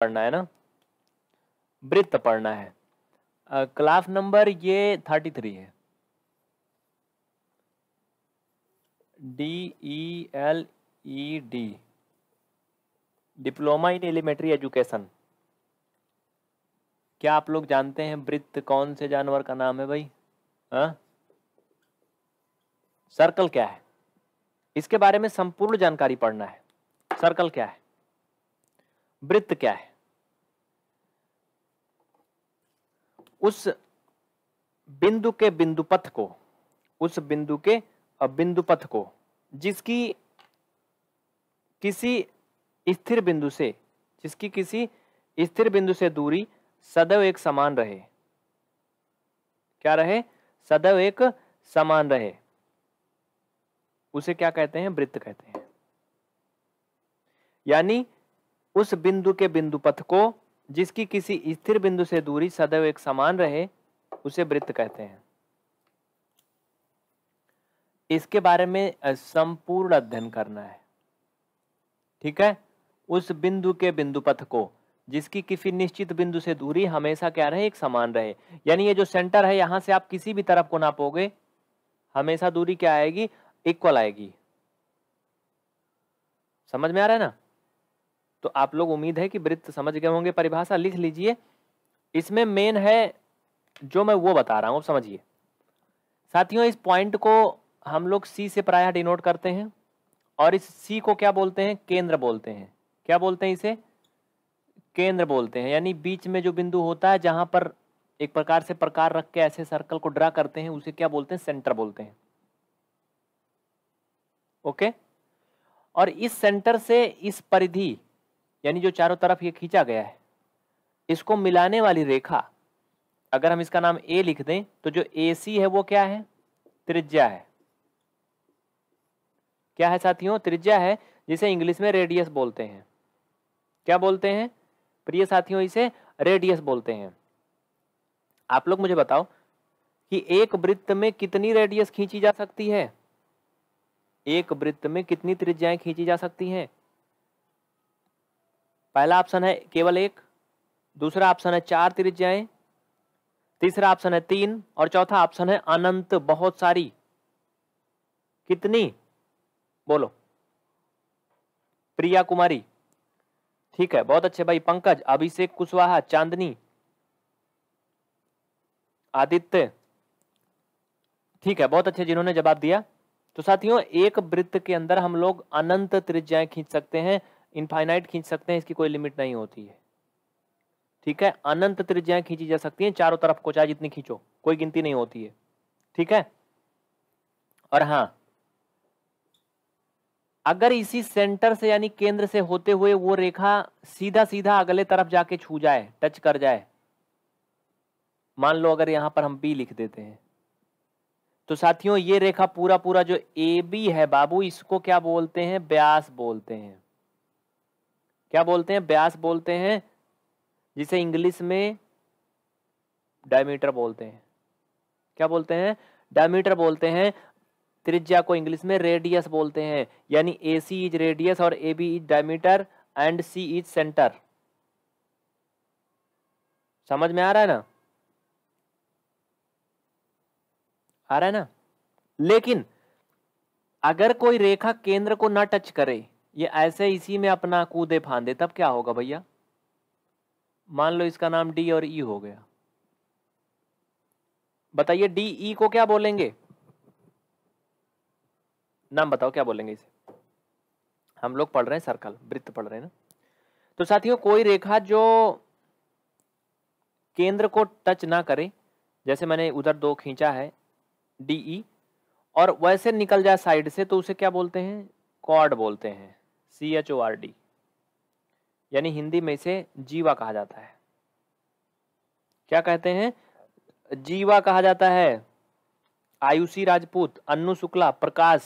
पढ़ना है ना वृत्त पढ़ना है क्लास नंबर ये थर्टी थ्री है D E L E D diploma in elementary education क्या आप लोग जानते हैं वृत्त कौन से जानवर का नाम है भाई हाँ सर्कल क्या है इसके बारे में संपूर्ण जानकारी पढ़ना है सर्कल क्या है वृत्त क्या है उस बिंदु के बिंदु पथ को उस बिंदु के बिंदु पथ को जिसकी किसी स्थिर बिंदु से जिसकी किसी स्थिर बिंदु से दूरी सदैव एक समान रहे क्या रहे सदैव एक समान रहे उसे क्या कहते हैं वृत्त कहते हैं यानी उस बिंदु के बिंदु पथ को जिसकी किसी स्थिर बिंदु से दूरी सदैव एक समान रहे उसे वृत्त कहते हैं इसके बारे में संपूर्ण अध्ययन करना है ठीक है उस बिंदु के बिंदु पथ को जिसकी किसी निश्चित बिंदु से दूरी हमेशा क्या रहे एक समान रहे यानी ये जो सेंटर है यहां से आप किसी भी तरफ को नापोगे हमेशा दूरी क्या आएगी इक्वल आएगी समझ में आ रहा है ना तो आप लोग उम्मीद है कि वृत्त समझ गए होंगे परिभाषा लिख लीजिए इसमें मेन है जो मैं वो बता रहा हूँ आप समझिए साथियों इस पॉइंट को हम लोग सी से प्रायः डिनोट करते हैं और इस सी को क्या बोलते हैं केंद्र बोलते हैं क्या बोलते हैं इसे केंद्र बोलते हैं यानी बीच में जो बिंदु होता है जहाँ पर एक प्रकार से प्रकार रख के ऐसे सर्कल को ड्रा करते हैं उसे क्या बोलते हैं सेंटर बोलते हैं ओके और इस सेंटर से इस परिधि यानी जो चारों तरफ ये खींचा गया है इसको मिलाने वाली रेखा अगर हम इसका नाम ए लिख दें तो जो ए सी है वो क्या है त्रिज्या है क्या है साथियों त्रिज्या है जिसे इंग्लिश में रेडियस बोलते हैं क्या बोलते हैं प्रिय साथियों इसे रेडियस बोलते हैं आप लोग मुझे बताओ कि एक वृत्त में कितनी रेडियस खींची जा सकती है एक वृत्त में कितनी त्रिज्याएं खींची जा सकती हैं पहला ऑप्शन है केवल एक दूसरा ऑप्शन है चार त्रिज्याएं तीसरा ऑप्शन है तीन और चौथा ऑप्शन है अनंत बहुत सारी कितनी बोलो प्रिया कुमारी ठीक है बहुत अच्छे भाई पंकज अभिषेक कुशवाहा चांदनी आदित्य ठीक है बहुत अच्छे जिन्होंने जवाब दिया तो साथियों एक वृत्त के अंदर हम लोग अनंत त्रिज्याएं खींच सकते हैं इनफाइनाइट खींच सकते हैं इसकी कोई लिमिट नहीं होती है ठीक है अनंत त्रिज्याएं खींची जा सकती हैं चारों तरफ को चाहे जितनी खींचो कोई गिनती नहीं होती है ठीक है और हाँ अगर इसी सेंटर से यानी केंद्र से होते हुए वो रेखा सीधा सीधा अगले तरफ जाके छू जाए टच कर जाए मान लो अगर यहां पर हम बी लिख देते हैं तो साथियों ये रेखा पूरा पूरा जो ए बी है बाबू इसको क्या बोलते हैं ब्यास बोलते हैं क्या बोलते हैं ब्यास बोलते हैं जिसे इंग्लिश में डायमीटर बोलते हैं क्या बोलते हैं डायमीटर बोलते हैं त्रिज्या को इंग्लिश में रेडियस बोलते हैं यानी ए सी इज रेडियस और A B is diameter and C is centre समझ में आ रहा है ना आ रहा है ना लेकिन अगर कोई रेखा केंद्र को ना टच करे ये ऐसे इसी में अपना कूदे फांदे तब क्या होगा भैया मान लो इसका नाम डी और ई e हो गया बताइए डी ई को क्या बोलेंगे नाम बताओ क्या बोलेंगे इसे हम लोग पढ़ रहे हैं सर्कल वृत्त पढ़ रहे हैं ना तो साथियों कोई रेखा जो केंद्र को टच ना करे जैसे मैंने उधर दो खींचा है डी ई और वैसे निकल जाए साइड से तो उसे क्या बोलते हैं कॉर्ड बोलते हैं C H O R D यानी हिंदी में इसे जीवा कहा जाता है क्या कहते हैं जीवा कहा जाता है Ayushi Rajput Annu Shukla Prakash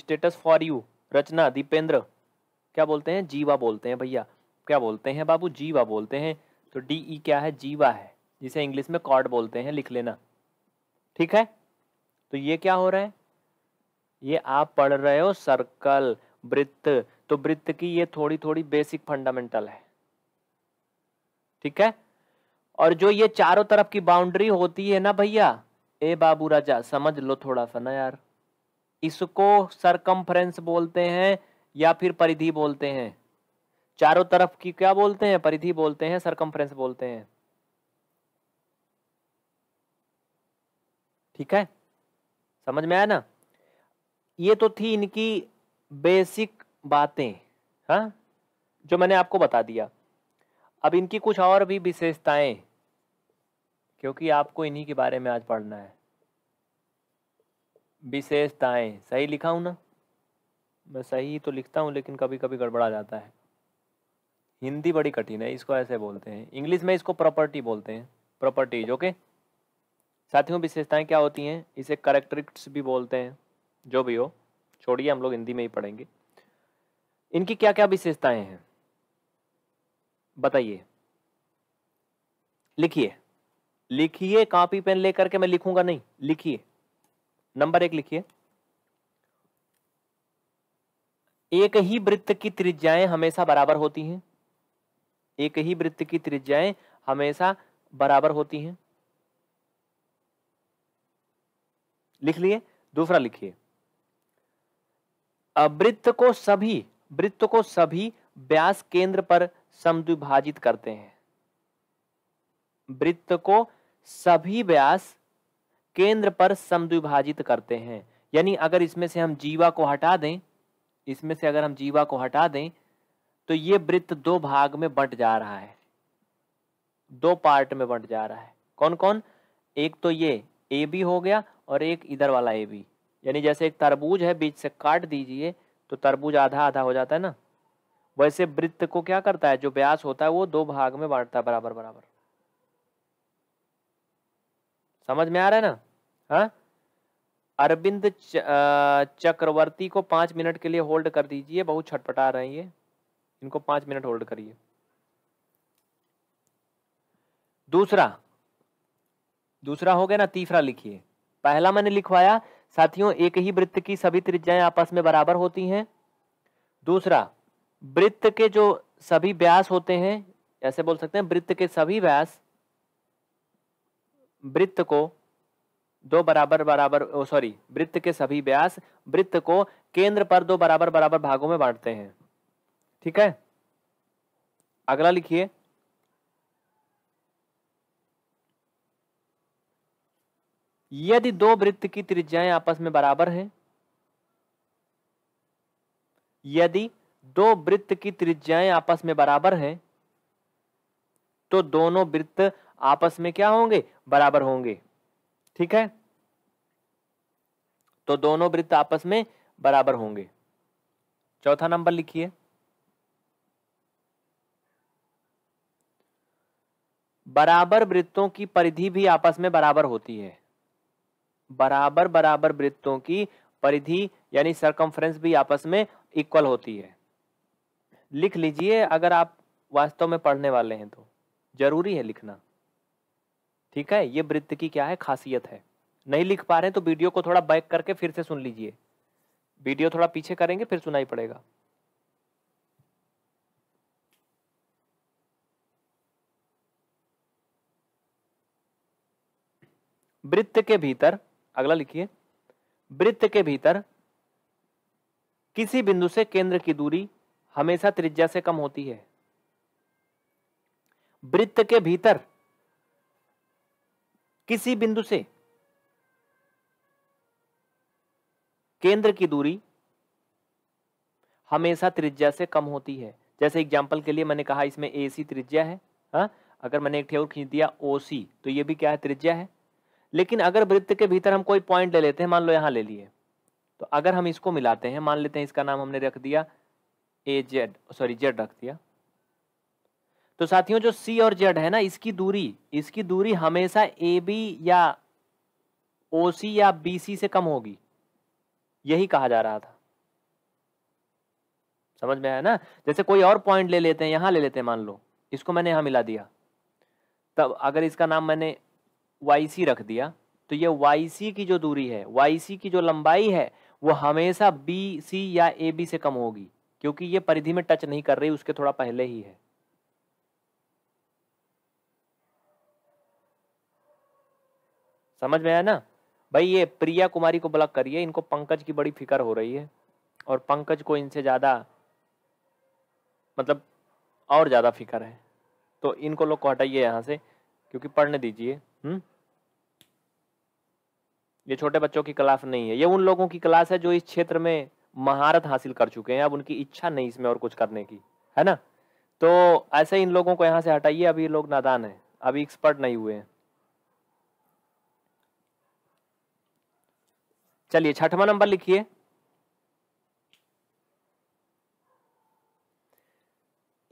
status for you Rachna Dipendra क्या बोलते हैं जीवा बोलते हैं भैया क्या बोलते हैं बाबू जीवा बोलते हैं तो डी ई e क्या है जीवा है जिसे इंग्लिश में कॉर्ड बोलते हैं लिख लेना ठीक है तो ये क्या हो रहा है ये आप पढ़ रहे हो सर्कल वृत्त तो वृत्त की ये थोड़ी थोड़ी बेसिक फंडामेंटल है ठीक है और जो ये चारों तरफ की बाउंड्री होती है ना भैया ए बाबू राजा समझ लो थोड़ा सा ना यार इसको सरकमफ्रेंस बोलते हैं या फिर परिधि बोलते हैं चारों तरफ की क्या बोलते हैं परिधि बोलते हैं सरकमफ्रेंस बोलते हैं ठीक है समझ में आया ना ये तो थी इनकी बेसिक बातें हाँ जो मैंने आपको बता दिया अब इनकी कुछ और भी विशेषताएं क्योंकि आपको इन्हीं के बारे में आज पढ़ना है विशेषताएं सही लिखा हूँ ना मैं सही तो लिखता हूँ लेकिन कभी कभी गड़बड़ा जाता है हिंदी बड़ी कठिन है इसको ऐसे बोलते हैं इंग्लिश में इसको प्रॉपर्टी बोलते हैं प्रॉपर्टीज ओके साथियों विशेषताएं क्या होती हैं इसे करेक्ट्रिक्स भी बोलते हैं जो भी हो छोड़िए हम लोग हिंदी में ही पढ़ेंगे इनकी क्या क्या विशेषताएं हैं बताइए लिखिए लिखिए कॉपी पेन लेकर के मैं लिखूंगा नहीं लिखिए नंबर एक लिखिए एक ही वृत्त की त्रिज्याएं हमेशा बराबर होती हैं एक ही वृत्त की त्रिज्याएं हमेशा बराबर होती हैं लिख लिए दूसरा लिखिए वृत्त को सभी वृत्त को सभी व्यास केंद्र पर समद्विभाजित करते हैं वृत्त को सभी व्यास केंद्र पर समद्विभाजित करते हैं यानी अगर इसमें से हम जीवा को हटा दें इसमें से अगर हम जीवा को हटा दें तो ये वृत्त दो भाग में बंट जा रहा है दो पार्ट में बंट जा रहा है कौन कौन एक तो ये ए बी हो गया और एक इधर वाला ए बी यानी जैसे एक तरबूज है बीच से काट दीजिए तो तरबूज आधा आधा हो जाता है ना वैसे वृत्त को क्या करता है जो व्यास होता है वो दो भाग में बांटता है बराबर बराबर समझ में आ रहा है ना हा? अरविंद चक्रवर्ती को पांच मिनट के लिए होल्ड कर दीजिए बहुत छटपटा रहे हैं ये इनको पांच मिनट होल्ड करिए दूसरा दूसरा हो गया ना तीसरा लिखिए पहला मैंने लिखवाया साथियों एक ही वृत्त की सभी त्रिज्याएं आपस में बराबर होती हैं दूसरा वृत्त के जो सभी व्यास होते हैं ऐसे बोल सकते हैं वृत्त के सभी व्यास वृत्त को दो बराबर बराबर सॉरी वृत्त के सभी व्यास वृत्त को केंद्र पर दो बराबर बराबर भागों में बांटते हैं ठीक है अगला लिखिए यदि दो वृत्त की त्रिज्याएं आपस में बराबर हैं यदि दो वृत्त की त्रिज्याएं आपस में बराबर हैं तो दोनों वृत्त आपस में क्या होंगे बराबर होंगे ठीक है तो दोनों वृत्त आपस में बराबर होंगे चौथा नंबर लिखिए बराबर वृत्तों की परिधि भी आपस में बराबर होती है बराबर बराबर वृत्तों की परिधि यानी सरकमफ्रेंस भी आपस में इक्वल होती है लिख लीजिए अगर आप वास्तव में पढ़ने वाले हैं तो जरूरी है लिखना ठीक है ये वृत्त की क्या है खासियत है नहीं लिख पा रहे हैं तो वीडियो को थोड़ा बैक करके फिर से सुन लीजिए वीडियो थोड़ा पीछे करेंगे फिर सुनाई पड़ेगा वृत्त के भीतर अगला लिखिए वृत्त के भीतर किसी बिंदु से केंद्र की दूरी हमेशा त्रिज्या से कम होती है वृत्त के भीतर किसी बिंदु से केंद्र की दूरी हमेशा त्रिज्या से कम होती है जैसे एग्जाम्पल के लिए मैंने कहा इसमें ए सी त्रिज्या है हा? अगर मैंने एक ठेवर खींच दिया ओ सी तो ये भी क्या है त्रिज्या है लेकिन अगर वृत्त के भीतर हम कोई पॉइंट ले लेते हैं मान लो यहाँ ले लिए तो अगर हम इसको मिलाते हैं मान लेते हैं इसका नाम हमने रख दिया ए जेड सॉरी जेड रख दिया तो साथियों जो सी और जेड है ना इसकी दूरी इसकी दूरी हमेशा ए बी या ओ सी या बी सी से कम होगी यही कहा जा रहा था समझ में आया ना जैसे कोई और पॉइंट ले लेते हैं यहां ले लेते हैं मान लो इसको मैंने यहां मिला दिया तब अगर इसका नाम मैंने वाई रख दिया तो ये वाई की जो दूरी है वाई की जो लंबाई है वो हमेशा बी सी या ए बी से कम होगी क्योंकि ये परिधि में टच नहीं कर रही उसके थोड़ा पहले ही है समझ में आया ना भाई ये प्रिया कुमारी को ब्लॉक करिए इनको पंकज की बड़ी फिक्र हो रही है और पंकज को इनसे ज़्यादा मतलब और ज़्यादा फिक्र है तो इनको लोग को हटाइए यहां से क्योंकि पढ़ने दीजिए हम्म ये छोटे बच्चों की क्लास नहीं है ये उन लोगों की क्लास है जो इस क्षेत्र में महारत हासिल कर चुके हैं अब उनकी इच्छा नहीं इसमें और कुछ करने की है ना तो ऐसे इन लोगों को यहाँ से हटाइए अभी लोग नादान है अभी एक्सपर्ट नहीं हुए हैं चलिए छठवा नंबर लिखिए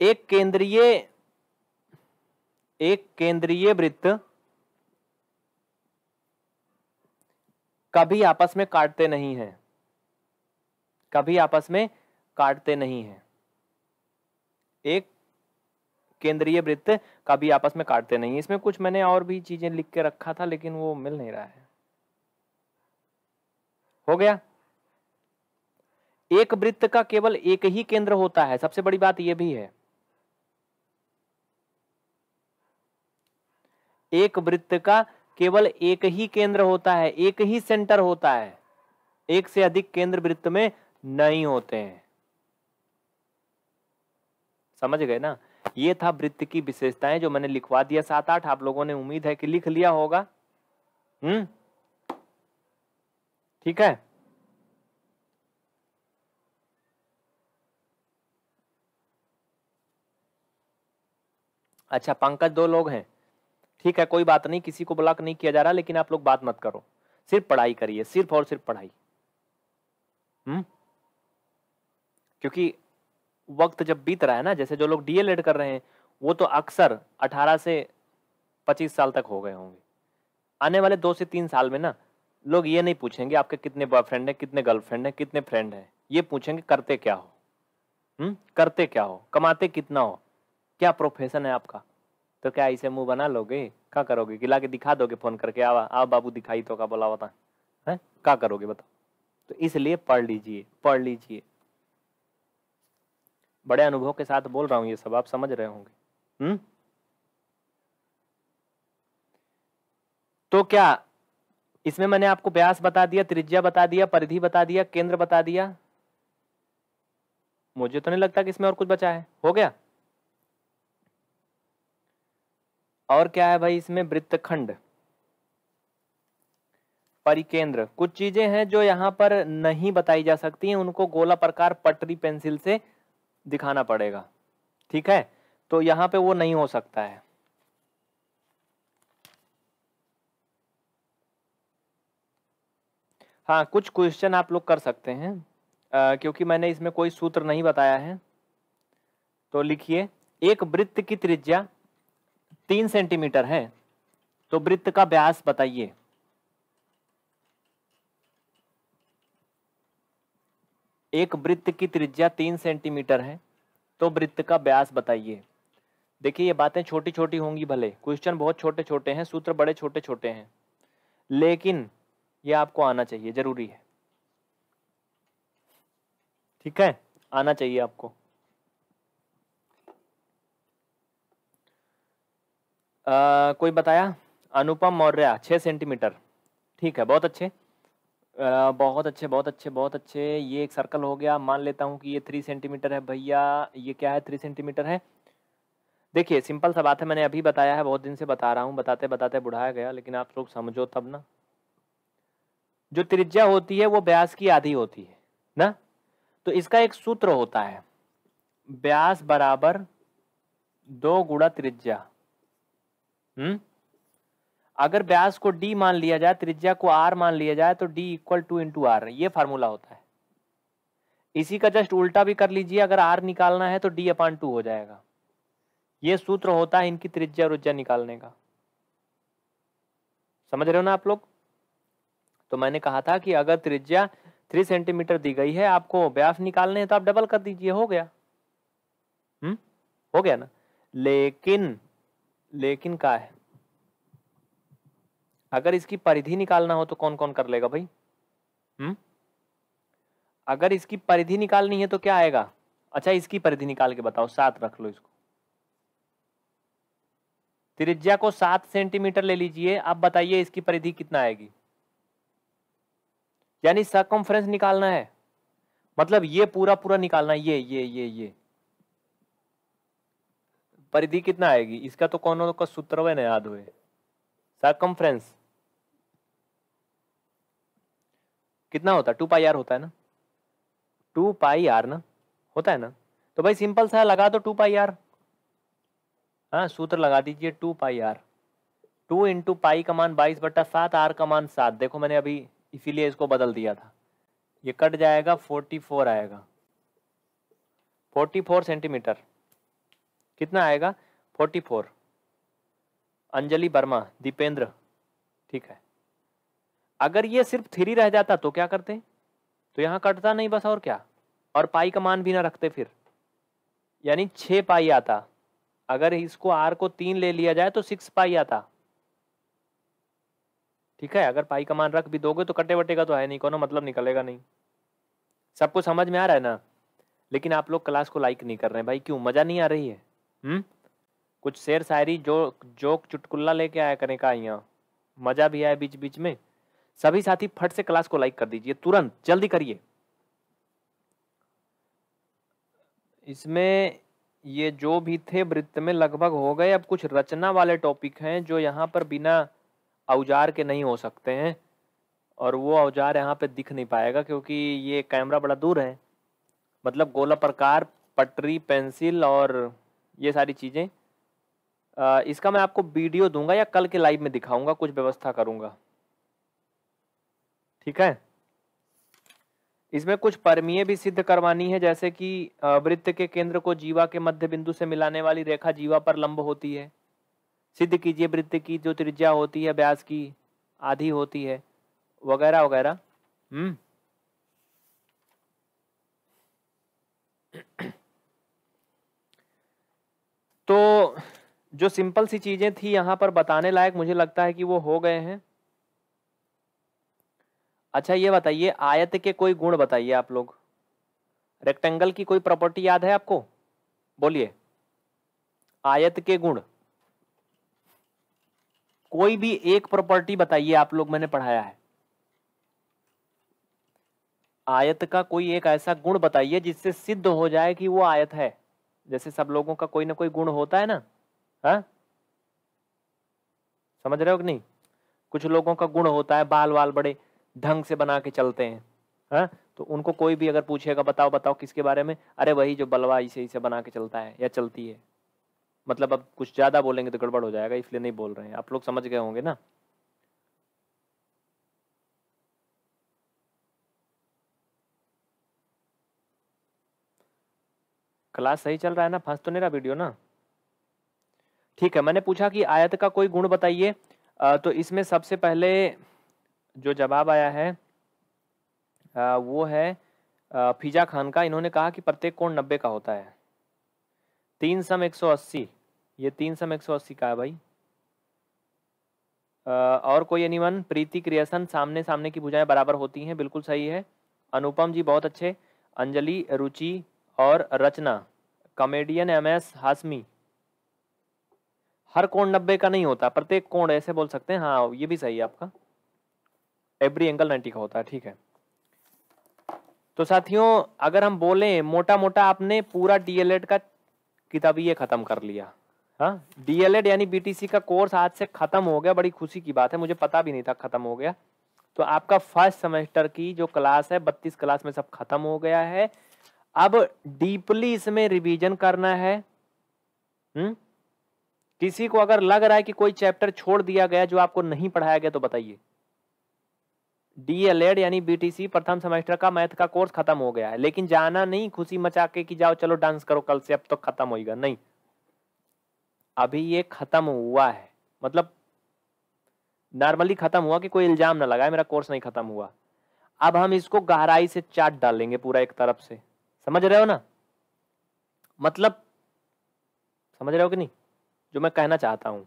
एक केंद्रीय एक केंद्रीय वृत्त कभी आपस में काटते नहीं हैं कभी आपस में काटते नहीं हैं एक केंद्रीय वृत्त कभी आपस में काटते नहीं इसमें कुछ मैंने और भी चीजें लिख के रखा था लेकिन वो मिल नहीं रहा है हो गया एक वृत्त का केवल एक ही केंद्र होता है सबसे बड़ी बात यह भी है एक वृत्त का केवल एक ही केंद्र होता है एक ही सेंटर होता है एक से अधिक केंद्र वृत्त में नहीं होते हैं समझ गए ना ये था वृत्त की विशेषताएं जो मैंने लिखवा दिया सात आठ आप लोगों ने उम्मीद है कि लिख लिया होगा हम्म ठीक है अच्छा पंकज दो लोग हैं ठीक है कोई बात नहीं किसी को ब्लॉक नहीं किया जा रहा लेकिन आप लोग बात मत करो सिर्फ पढ़ाई करिए सिर्फ और सिर्फ पढ़ाई हम्म क्योंकि वक्त जब बीत रहा है ना जैसे जो लोग डीएलएड कर रहे हैं वो तो अक्सर 18 से 25 साल तक हो गए होंगे आने वाले दो से तीन साल में ना लोग ये नहीं पूछेंगे आपके कितने बॉयफ्रेंड हैं कितने गर्लफ्रेंड हैं कितने फ्रेंड हैं ये पूछेंगे करते क्या हो हम्म करते क्या हो कमाते कितना हो क्या प्रोफेशन है आपका तो क्या इसे मुंह बना लोगे क्या करोगे कि लाके दिखा दोगे फोन करके आवा आओ बाबू दिखाई तो का बोला बता है क्या करोगे बताओ तो इसलिए पढ़ लीजिए पढ़ लीजिए बड़े अनुभव के साथ बोल रहा हूँ ये सब आप समझ रहे होंगे हम्म तो क्या इसमें मैंने आपको व्यास बता दिया त्रिज्या बता दिया परिधि बता दिया केंद्र बता दिया मुझे तो नहीं लगता कि इसमें और कुछ बचा है हो गया और क्या है भाई इसमें वृत्तखंड परिकेंद्र कुछ चीजें हैं जो यहाँ पर नहीं बताई जा सकती हैं उनको गोला प्रकार पटरी पेंसिल से दिखाना पड़ेगा ठीक है तो यहाँ पे वो नहीं हो सकता है हाँ कुछ क्वेश्चन आप लोग कर सकते हैं आ, क्योंकि मैंने इसमें कोई सूत्र नहीं बताया है तो लिखिए एक वृत्त की त्रिज्या तीन सेंटीमीटर है तो वृत्त का व्यास बताइए एक वृत्त की त्रिज्या तीन सेंटीमीटर है तो वृत्त का व्यास बताइए देखिए ये बातें छोटी छोटी होंगी भले क्वेश्चन बहुत छोटे छोटे हैं सूत्र बड़े छोटे छोटे हैं लेकिन ये आपको आना चाहिए जरूरी है ठीक है आना चाहिए आपको आ, कोई बताया अनुपम मौर्य छः सेंटीमीटर ठीक है बहुत अच्छे आ, बहुत अच्छे बहुत अच्छे बहुत अच्छे ये एक सर्कल हो गया मान लेता हूँ कि ये थ्री सेंटीमीटर है भैया ये क्या है थ्री सेंटीमीटर है देखिए सिंपल सा बात है मैंने अभी बताया है बहुत दिन से बता रहा हूँ बताते बताते बुढ़ाया गया लेकिन आप लोग समझो तब ना जो त्रिज्या होती है वो ब्यास की आधी होती है ना तो इसका एक सूत्र होता है ब्यास बराबर दो गुड़ा त्रिज्या हम्म अगर ब्यास को डी मान लिया जाए त्रिज्या को आर मान लिया जाए तो D equal to into R ये फार्मूला होता है इसी का जस्ट उल्टा भी कर लीजिए अगर आर निकालना है तो डी अपान टू हो जाएगा ये सूत्र होता है इनकी त्रिज्या और उज्जा निकालने का समझ रहे हो ना आप लोग तो मैंने कहा था कि अगर त्रिज्या थ्री सेंटीमीटर दी गई है आपको ब्यास निकालने हैं तो आप डबल कर दीजिए हो गया हम्म हो गया ना लेकिन लेकिन का है अगर इसकी परिधि निकालना हो तो कौन कौन कर लेगा भाई हम्म अगर इसकी परिधि निकालनी है तो क्या आएगा अच्छा इसकी परिधि निकाल के बताओ सात रख लो इसको त्रिज्या को सात सेंटीमीटर ले लीजिए आप बताइए इसकी परिधि कितना आएगी यानी सकॉन्फ्रेंस निकालना है मतलब ये पूरा पूरा निकालना ये ये ये ये परिधि कितना आएगी इसका तो कौन का सूत्रवय न याद हुए साकम्फ्रेंस कितना होता है टू पाई आर होता है ना टू पाई आर ना होता है ना तो भाई सिंपल सा लगा दो टू पाई आर हाँ सूत्र लगा दीजिए two pi R two into pi का मान बाईस बट्टा सात आर का मान सात देखो मैंने अभी इसीलिए इसको बदल दिया था ये कट जाएगा फोर्टी फोर आएगा फोर्टी फोर सेंटीमीटर कितना आएगा 44 अंजलि वर्मा दीपेंद्र ठीक है अगर ये सिर्फ थ्री रह जाता तो क्या करते तो यहाँ कटता नहीं बस और क्या और पाई का मान भी ना रखते फिर यानी छ पाई आता अगर इसको आर को तीन ले लिया जाए तो सिक्स पाई आता ठीक है अगर पाई का मान रख भी दोगे तो कटे वटेगा का तो है नहीं कोनो मतलब निकलेगा नहीं सबको समझ में आ रहा है ना लेकिन आप लोग क्लास को लाइक नहीं कर रहे हैं भाई क्यों मज़ा नहीं आ रही है हम्म कुछ शेर शायरी जो जोक चुटकुल्ला लेके आया करें का यहाँ मजा भी आया बीच बीच में सभी साथी फट से क्लास को लाइक कर दीजिए तुरंत जल्दी करिए इसमें ये जो भी थे वृत्त में लगभग हो गए अब कुछ रचना वाले टॉपिक हैं जो यहाँ पर बिना औजार के नहीं हो सकते हैं और वो औजार यहाँ पे दिख नहीं पाएगा क्योंकि ये कैमरा बड़ा दूर है मतलब गोला प्रकार पटरी पेंसिल और ये सारी चीज़ें इसका मैं आपको वीडियो दूंगा या कल के लाइव में दिखाऊंगा कुछ व्यवस्था करूंगा ठीक है इसमें कुछ परमीय भी सिद्ध करवानी है जैसे कि वृत्त के केंद्र को जीवा के मध्य बिंदु से मिलाने वाली रेखा जीवा पर लंब होती है सिद्ध कीजिए वृत्त की जो त्रिज्या होती है ब्यास की आधी होती है वगैरह वगैरह हम्म तो जो सिंपल सी चीज़ें थी यहां पर बताने लायक मुझे लगता है कि वो हो गए हैं अच्छा ये बताइए आयत के कोई गुण बताइए आप लोग रेक्टेंगल की कोई प्रॉपर्टी याद है आपको बोलिए आयत के गुण कोई भी एक प्रॉपर्टी बताइए आप लोग मैंने पढ़ाया है आयत का कोई एक ऐसा गुण बताइए जिससे सिद्ध हो जाए कि वो आयत है जैसे सब लोगों का कोई ना कोई गुण होता है ना हाँ समझ रहे हो कि नहीं कुछ लोगों का गुण होता है बाल वाल बड़े ढंग से बना के चलते हैं हाँ तो उनको कोई भी अगर पूछेगा बताओ बताओ किसके बारे में अरे वही जो बलवा इसे इसे बना के चलता है या चलती है मतलब अब कुछ ज़्यादा बोलेंगे तो गड़बड़ हो जाएगा इसलिए नहीं बोल रहे हैं आप लोग समझ गए होंगे ना क्लास सही चल रहा है ना फंस तो नहीं रहा वीडियो ना ठीक है मैंने पूछा कि आयत का कोई गुण बताइए तो इसमें सबसे पहले जो जवाब आया है आ, वो है आ, फिजा खान का इन्होंने कहा कि प्रत्येक कोण नब्बे का होता है तीन सम एक सौ अस्सी ये तीन सम एक सौ अस्सी का है भाई आ, और कोई एनीवन प्रीति क्रिएशन सामने सामने की भुजाएं बराबर होती हैं बिल्कुल सही है अनुपम जी बहुत अच्छे अंजलि रुचि और Rachna comedian M S Hashmi हर कोण नब्बे का नहीं होता प्रत्येक कोण ऐसे बोल सकते हैं हाँ ये भी सही है आपका एवरी एंगल नाइन्टी का होता है ठीक है तो साथियों अगर हम बोलें मोटा मोटा आपने पूरा डीएलएड का किताबी ख़त्म कर लिया हाँ डीएलएड यानी बीटीसी का कोर्स आज से ख़त्म हो गया बड़ी खुशी की बात है मुझे पता भी नहीं था ख़त्म हो गया तो आपका फर्स्ट सेमेस्टर की जो क्लास है बत्तीस क्लास में सब खत्म हो गया है अब डीपली इसमें रिवीजन करना है हुँ? हम्म? किसी को अगर लग रहा है कि कोई चैप्टर छोड़ दिया गया जो आपको नहीं पढ़ाया गया तो बताइए डीएलएड यानी बीटीसी प्रथम सेमेस्टर का मैथ का कोर्स खत्म हो गया है लेकिन जाना नहीं खुशी मचा के कि जाओ चलो डांस करो कल से अब तो खत्म होगा नहीं अभी ये खत्म हुआ है मतलब नॉर्मली खत्म हुआ कि कोई इल्जाम ना लगाए मेरा कोर्स नहीं खत्म हुआ अब हम इसको गहराई से चाट डालेंगे पूरा एक तरफ से समझ रहे हो ना मतलब समझ रहे हो कि नहीं जो मैं कहना चाहता हूं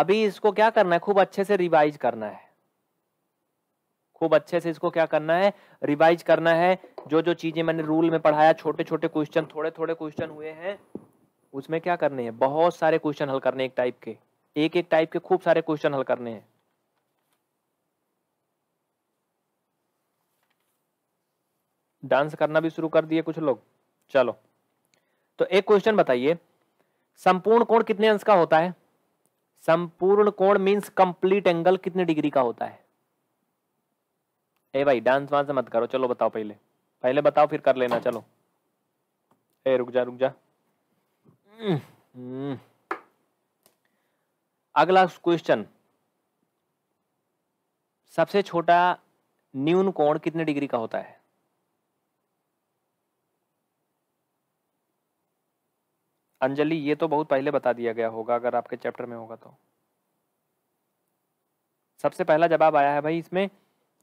अभी इसको क्या करना है खूब अच्छे से रिवाइज करना है खूब अच्छे से इसको क्या करना है रिवाइज करना है जो जो चीजें मैंने रूल में पढ़ाया छोटे छोटे क्वेश्चन थोड़े थोड़े क्वेश्चन हुए हैं उसमें क्या करने हैं बहुत सारे क्वेश्चन हल करने एक टाइप के एक एक टाइप के खूब सारे क्वेश्चन हल करने हैं डांस करना भी शुरू कर दिए कुछ लोग चलो तो एक क्वेश्चन बताइए संपूर्ण कोण कितने अंश का होता है संपूर्ण कोण मींस कंप्लीट एंगल कितने डिग्री का होता है ए भाई डांस वहां से मत करो चलो बताओ पहले पहले बताओ फिर कर लेना चलो ए रुक जा रुक जा हम्म। हम्म। अगला क्वेश्चन सबसे छोटा न्यून कोण कितने डिग्री का होता है अंजलि ये तो बहुत पहले बता दिया गया होगा अगर आपके चैप्टर में होगा तो सबसे पहला जवाब आया है भाई इसमें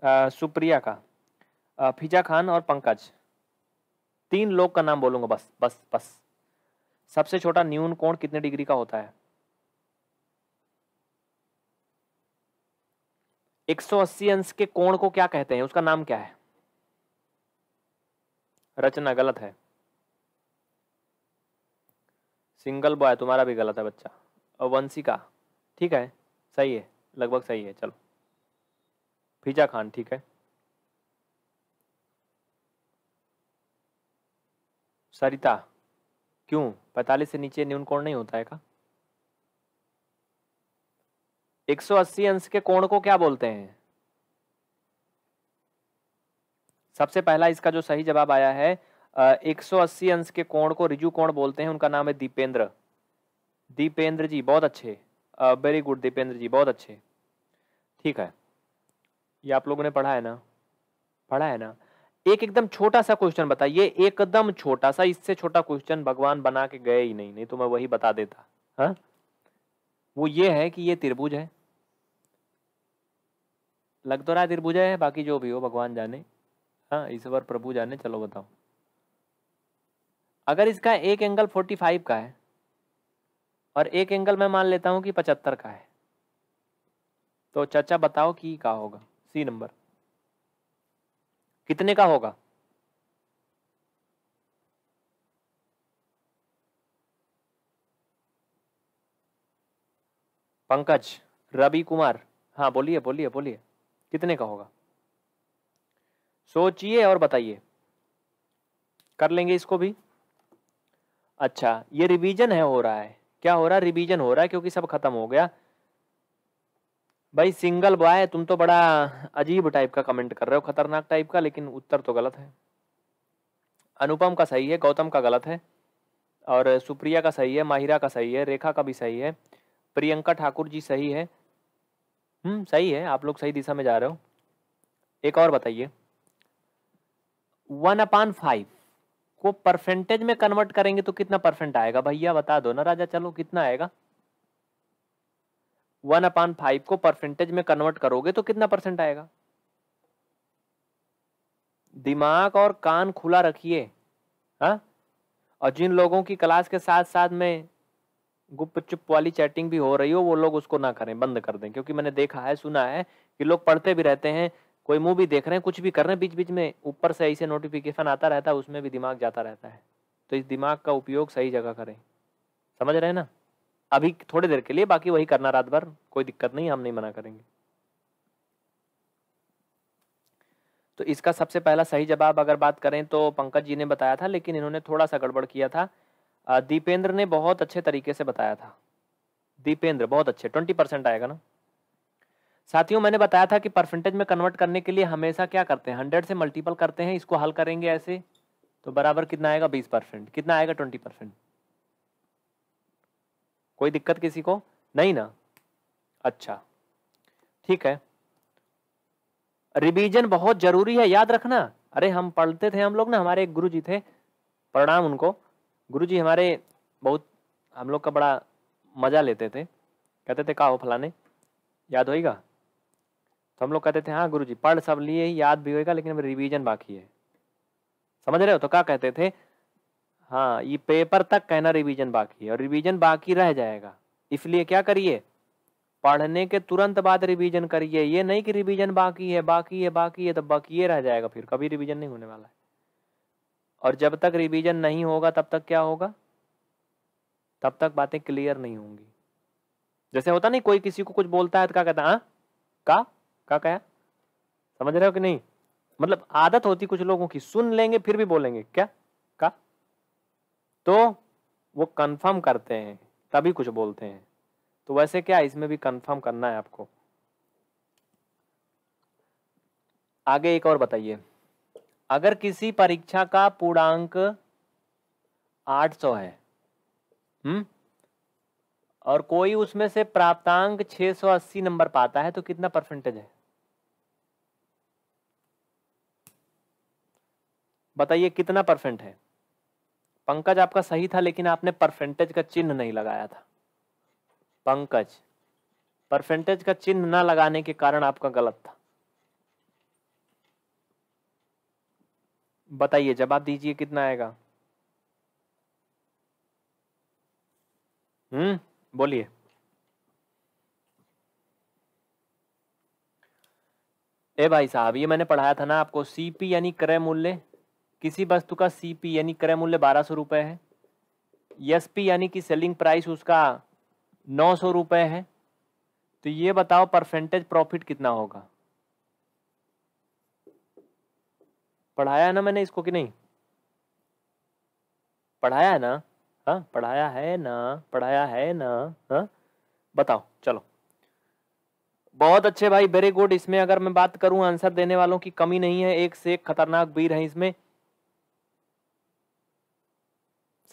आ, सुप्रिया का आ, फिजा खान और पंकज तीन लोग का नाम बोलूंगा बस बस बस सबसे छोटा न्यून कोण कितने डिग्री का होता है 180 अंश के कोण को क्या कहते हैं उसका नाम क्या है रचना गलत है सिंगल बॉय तुम्हारा भी गलत है बच्चा और वंशी का ठीक है सही है लगभग सही है चलो फिजा खान ठीक है सरिता क्यों पैतालीस से नीचे न्यून कोण नहीं होता है का 180 अंश के कोण को क्या बोलते हैं सबसे पहला इसका जो सही जवाब आया है 180 अंश के कोण को रिजु कोण बोलते हैं उनका नाम है दीपेंद्र दीपेंद्र जी बहुत अच्छे वेरी गुड दीपेंद्र जी बहुत अच्छे ठीक है ये आप लोगों ने पढ़ा है ना पढ़ा है ना एक एकदम छोटा सा क्वेश्चन बताइए एकदम छोटा सा इससे छोटा क्वेश्चन भगवान बना के गए ही नहीं नहीं तो मैं वही बता देता हाँ वो ये है कि ये त्रिभुज है लग तो रहा त्रिभुज है बाकी जो भी हो भगवान जाने हाँ ईश्वर प्रभु जाने चलो बताओ अगर इसका एक एंगल 45 का है और एक एंगल मैं मान लेता हूँ कि 75 का है तो चाचा बताओ कि का होगा सी नंबर कितने का होगा पंकज रवि कुमार हाँ बोलिए बोलिए बोलिए कितने का होगा सोचिए और बताइए कर लेंगे इसको भी अच्छा ये रिवीजन है हो रहा है क्या हो रहा है रिवीजन हो रहा है क्योंकि सब खत्म हो गया भाई सिंगल बॉय तुम तो बड़ा अजीब टाइप का कमेंट कर रहे हो खतरनाक टाइप का लेकिन उत्तर तो गलत है अनुपम का सही है गौतम का गलत है और सुप्रिया का सही है माहिरा का सही है रेखा का भी सही है प्रियंका ठाकुर जी सही है हम्म सही है आप लोग सही दिशा में जा रहे हो एक और बताइए वन अपान फाइव को परसेंटेज में कन्वर्ट करेंगे तो कितना परसेंट आएगा भैया बता दो ना राजा चलो कितना आएगा वन अपान फाइव को परसेंटेज में कन्वर्ट करोगे तो कितना परसेंट आएगा दिमाग और कान खुला रखिए हाँ और जिन लोगों की क्लास के साथ साथ में गुप्त चुप वाली चैटिंग भी हो रही हो वो लोग उसको ना करें बंद कर दें क्योंकि मैंने देखा है सुना है कि लोग पढ़ते भी रहते हैं कोई मूवी देख रहे हैं कुछ भी कर रहे हैं बीच बीच में ऊपर से ऐसे नोटिफिकेशन आता रहता है उसमें भी दिमाग जाता रहता है तो इस दिमाग का उपयोग सही जगह करें समझ रहे हैं ना अभी थोड़ी देर के लिए बाकी वही करना रात भर कोई दिक्कत नहीं हम नहीं मना करेंगे तो इसका सबसे पहला सही जवाब अगर बात करें तो पंकज जी ने बताया था लेकिन इन्होंने थोड़ा सा गड़बड़ किया था दीपेंद्र ने बहुत अच्छे तरीके से बताया था दीपेंद्र बहुत अच्छे ट्वेंटी परसेंट आएगा ना साथियों मैंने बताया था कि परसेंटेज में कन्वर्ट करने के लिए हमेशा क्या करते हैं हंड्रेड से मल्टीपल करते हैं इसको हल करेंगे ऐसे तो बराबर कितना आएगा बीस परसेंट कितना आएगा ट्वेंटी परसेंट कोई दिक्कत किसी को नहीं ना अच्छा ठीक है रिवीजन बहुत जरूरी है याद रखना अरे हम पढ़ते थे हम लोग ना हमारे एक गुरु जी थे प्रणाम उनको गुरु जी हमारे बहुत हम लोग का बड़ा मजा लेते थे कहते थे का हो फलाने याद होएगा तो हम लोग कहते थे हाँ गुरु जी पढ़ सब लिए याद भी होगा लेकिन अभी रिविजन बाकी है समझ रहे हो तो क्या कहते थे हाँ ये पेपर तक कहना रिवीजन बाकी है और रिवीजन बाकी रह जाएगा इसलिए क्या करिए पढ़ने के तुरंत बाद रिवीजन करिए ये नहीं कि रिवीजन बाकी है बाकी है बाकी है तो बाकी रह जाएगा फिर कभी रिवीजन नहीं होने वाला है और जब तक रिवीजन नहीं होगा तब तक क्या होगा तब तक बातें क्लियर नहीं होंगी जैसे होता नहीं कोई किसी को कुछ बोलता है तो क्या कहता हाँ का क्या समझ रहे हो कि नहीं मतलब आदत होती कुछ लोगों की सुन लेंगे फिर भी बोलेंगे क्या का तो वो कंफर्म करते हैं तभी कुछ बोलते हैं तो वैसे क्या इसमें भी कंफर्म करना है आपको आगे एक और बताइए अगर किसी परीक्षा का पूर्णांक 800 है हम्म और कोई उसमें से प्राप्तांक 680 नंबर पाता है तो कितना परसेंटेज है बताइए कितना परसेंट है पंकज आपका सही था लेकिन आपने परसेंटेज का चिन्ह नहीं लगाया था पंकज परसेंटेज का चिन्ह ना लगाने के कारण आपका गलत था बताइए जवाब दीजिए कितना आएगा हम्म बोलिए ए भाई साहब ये मैंने पढ़ाया था ना आपको सीपी यानी क्रय मूल्य किसी वस्तु का सी पी यानी क्रय मूल्य बारह सौ रुपये है एस पी यानी कि सेलिंग प्राइस उसका नौ सौ रुपये है तो ये बताओ परसेंटेज प्रॉफिट कितना होगा पढ़ाया ना मैंने इसको कि नहीं पढ़ाया है ना हाँ पढ़ाया है ना पढ़ाया है ना हाँ बताओ चलो बहुत अच्छे भाई वेरी गुड इसमें अगर मैं बात करूं आंसर देने वालों की कमी नहीं है एक से एक खतरनाक वीर है इसमें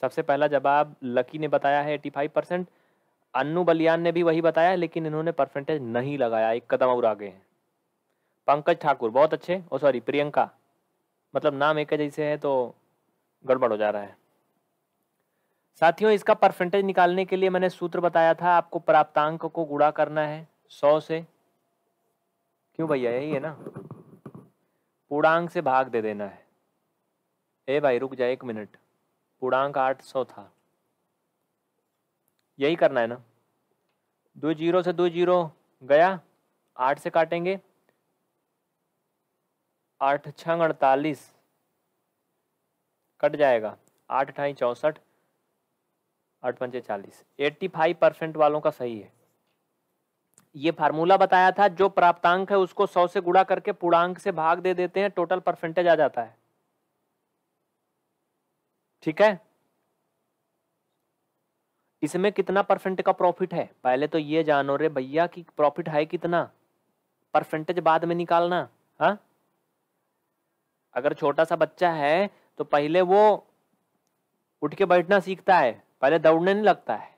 सबसे पहला जवाब लकी ने बताया है eighty five percent Annu Baliyan ने भी वही बताया लेकिन इन्होंने परसेंटेज नहीं लगाया एक कदम और आगे हैं पंकज ठाकुर बहुत अच्छे ओ सॉरी प्रियंका मतलब नाम एक जैसे है तो गड़बड़ हो जा रहा है साथियों इसका परसेंटेज निकालने के लिए मैंने सूत्र बताया था आपको प्राप्तांक को गुड़ा करना है सौ से क्यों भैया यही है ना पूर्णांक से भाग दे देना है ए भाई रुक जाए एक मिनट पूर्णांक आठ सौ था यही करना है ना दो जीरो से दो जीरो गया आठ से काटेंगे आठ छंग अड़तालीस कट जाएगा आठ अठाई चौंसठ आठ पंचे चालीस एट्टी फाइव परसेंट वालों का सही है ये फार्मूला बताया था जो प्राप्तांक है उसको सौ से गुड़ा करके पूर्णांक से भाग दे देते हैं टोटल परसेंटेज आ जाता है ठीक है इसमें कितना परसेंट का प्रॉफिट है पहले तो ये जानो रे भैया कि प्रॉफिट है कितना परसेंटेज बाद में निकालना हा? अगर छोटा सा बच्चा है तो पहले वो उठ के बैठना सीखता है पहले दौड़ने नहीं लगता है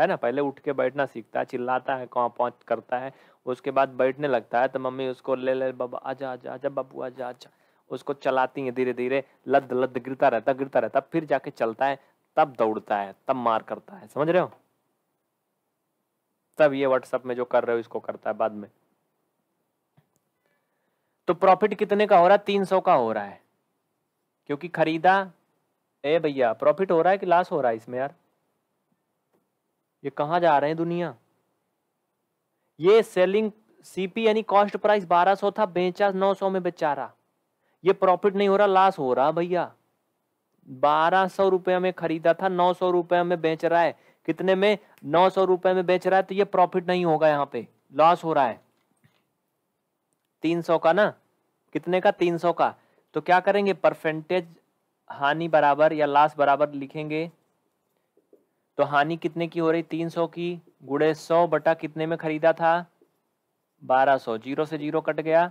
है ना पहले उठ के बैठना सीखता है चिल्लाता है कहाँ पहुँच करता है उसके बाद बैठने लगता है तो मम्मी उसको ले ले बाबा आजा आजा आजा बाबू आजा आजा उसको चलाती हैं धीरे धीरे लद लद गिरता रहता गिरता रहता फिर जाके चलता है तब दौड़ता है तब मार करता है समझ रहे हो तब ये व्हाट्सएप में जो कर रहे हो इसको करता है बाद में तो प्रॉफिट कितने का हो रहा है तीन सौ का हो रहा है क्योंकि खरीदा ए भैया प्रॉफिट हो रहा है कि लॉस हो रहा है इसमें यार ये कहाँ जा रहे हैं दुनिया ये सेलिंग सीपी यानी कॉस्ट प्राइस 1200 था बेचा 900 में बेचारा ये प्रॉफिट नहीं हो रहा लॉस हो रहा भैया बारह सौ रुपये में खरीदा था नौ सौ रुपये में बेच रहा है कितने में नौ सौ रुपये में बेच रहा है तो ये प्रॉफिट नहीं होगा यहाँ पे लॉस हो रहा है तीन सौ का ना कितने का तीन सौ का तो क्या करेंगे परसेंटेज हानि बराबर या लॉस बराबर लिखेंगे तो हानि कितने की हो रही तीन सौ की गुड़े सौ बटा कितने में खरीदा था बारह सौ जीरो से जीरो कट गया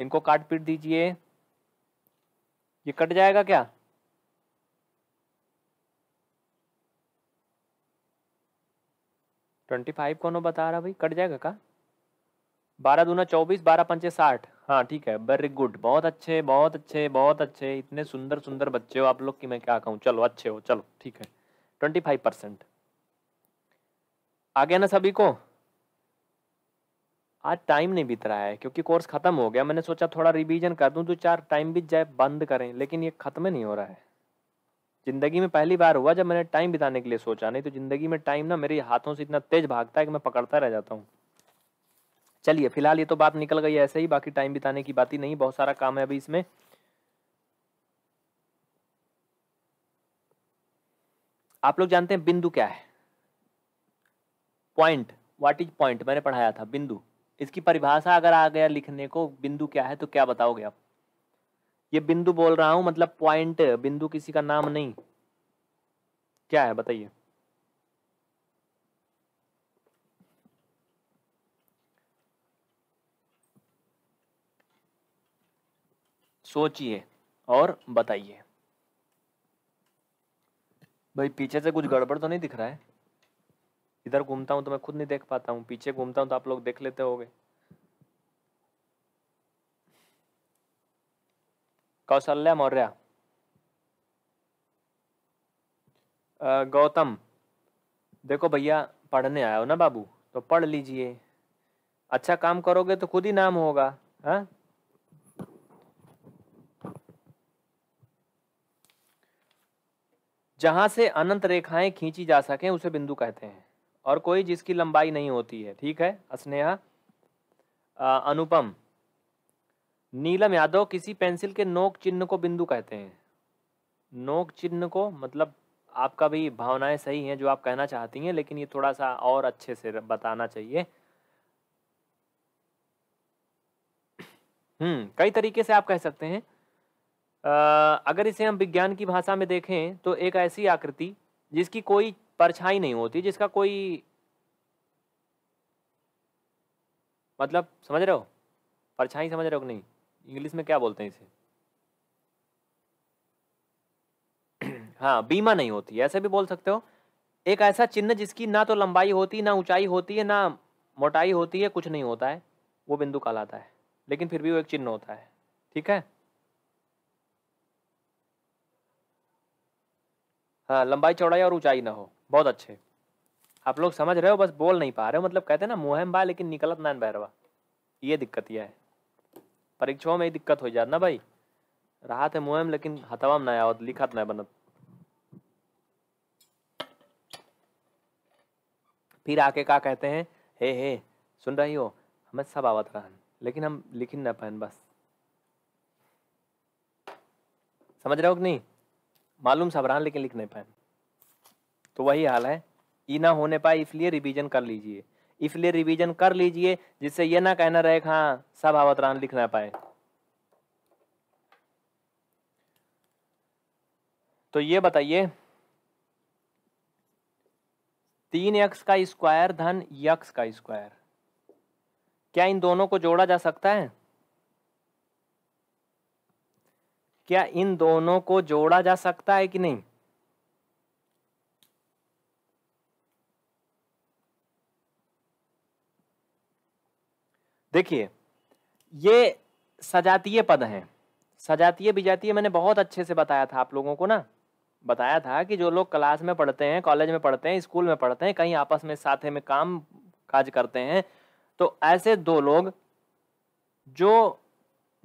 इनको काट पीट दीजिए ये कट जाएगा क्या ट्वेंटी फाइव कौन बता रहा भाई कट जाएगा का बारह दूना चौबीस बारह पंचे साठ हाँ ठीक है वेरी गुड बहुत अच्छे बहुत अच्छे बहुत अच्छे इतने सुंदर सुंदर बच्चे हो आप लोग कि मैं क्या कहूँ चलो अच्छे हो चलो ठीक है ट्वेंटी फाइव परसेंट आ गया ना सभी को आज टाइम नहीं बीत रहा है क्योंकि कोर्स खत्म हो गया मैंने सोचा थोड़ा रिवीजन कर दूं तो चार टाइम बीत जाए बंद करें लेकिन ये खत्म नहीं हो रहा है ज़िंदगी में पहली बार हुआ जब मैंने टाइम बिताने के लिए सोचा नहीं तो ज़िंदगी में टाइम ना मेरे हाथों से इतना तेज भागता है कि मैं पकड़ता रह जाता हूँ चलिए फिलहाल ये तो बात निकल गई ऐसे ही बाकी टाइम बिताने की बात ही नहीं बहुत सारा काम है अभी इसमें आप लोग जानते हैं बिंदु क्या है पॉइंट व्हाट इज पॉइंट मैंने पढ़ाया था बिंदु इसकी परिभाषा अगर आ गया लिखने को बिंदु क्या है तो क्या बताओगे आप ये बिंदु बोल रहा हूं मतलब पॉइंट बिंदु किसी का नाम नहीं क्या है बताइए सोचिए और बताइए भाई पीछे से कुछ गड़बड़ तो नहीं दिख रहा है इधर घूमता हूँ तो मैं खुद नहीं देख पाता हूँ पीछे घूमता हूँ तो आप लोग देख लेते हो कौशल्या मौर्य गौतम देखो भैया पढ़ने आया हो ना बाबू तो पढ़ लीजिए अच्छा काम करोगे तो खुद ही नाम होगा हा? जहां से अनंत रेखाएं खींची जा सके उसे बिंदु कहते हैं और कोई जिसकी लंबाई नहीं होती है ठीक है स्नेहा अनुपम नीलम यादव किसी पेंसिल के नोक चिन्ह को बिंदु कहते हैं नोक चिन्ह को मतलब आपका भी भावनाएं सही हैं जो आप कहना चाहती हैं लेकिन ये थोड़ा सा और अच्छे से बताना चाहिए हम्म कई तरीके से आप कह सकते हैं आ, अगर इसे हम विज्ञान की भाषा में देखें तो एक ऐसी आकृति जिसकी कोई परछाई नहीं होती जिसका कोई मतलब समझ रहे हो परछाई समझ रहे हो कि नहीं इंग्लिश में क्या बोलते हैं इसे हाँ बीमा नहीं होती ऐसे भी बोल सकते हो एक ऐसा चिन्ह जिसकी ना तो लंबाई होती ना ऊंचाई होती है ना मोटाई होती है कुछ नहीं होता है वो बिंदु कहलाता है लेकिन फिर भी वो एक चिन्ह होता है ठीक है हाँ लंबाई चौड़ाई और ऊंचाई ना हो बहुत अच्छे आप लोग समझ रहे हो बस बोल नहीं पा रहे हो मतलब कहते हैं ना मुहिम बा लेकिन निकलत नान बहरवा ये दिक्कत यह है परीक्षाओं में ये दिक्कत हो जात ना भाई रहा थे मुहिम लेकिन हतवा में आवत लिखत न बनत फिर आके का कहते हैं हे हे सुन रही हो हमें सब आवत रहन लेकिन हम लिख ना पहन बस समझ रहे हो कि नहीं मालूम सब रहा लेकिन लिख नहीं पहन तो वही हाल है ये ना होने पाए इसलिए रिवीजन कर लीजिए इसलिए रिवीजन कर लीजिए जिससे ये ना कहना रहे हाँ सब आवतरान लिख ना पाए तो ये बताइए तीन यक्स का स्क्वायर धन यक्स का स्क्वायर क्या इन दोनों को जोड़ा जा सकता है क्या इन दोनों को जोड़ा जा सकता है कि नहीं देखिए ये सजातीय पद हैं सजातीय विजातीय मैंने बहुत अच्छे से बताया था आप लोगों को ना बताया था कि जो लोग क्लास में पढ़ते हैं कॉलेज में पढ़ते हैं स्कूल में पढ़ते हैं कहीं आपस में साथे में काम काज करते हैं तो ऐसे दो लोग जो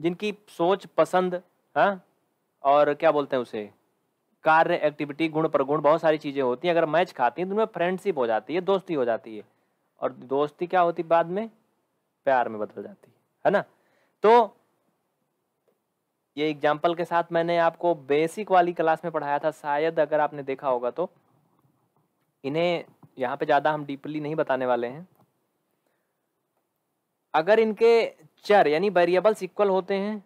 जिनकी सोच पसंद हाँ और क्या बोलते हैं उसे कार्य एक्टिविटी गुण प्रगुण बहुत सारी चीज़ें होती हैं अगर मैच खाती हैं तो उनमें फ्रेंडशिप हो जाती है दोस्ती हो जाती है और दोस्ती क्या होती बाद में प्यार में बदल जाती है है ना तो ये एग्जाम्पल के साथ मैंने आपको बेसिक वाली क्लास में पढ़ाया था शायद अगर आपने देखा होगा तो इन्हें यहाँ पे ज़्यादा हम डीपली नहीं बताने वाले हैं अगर इनके चर यानी वेरिएबल्स इक्वल होते हैं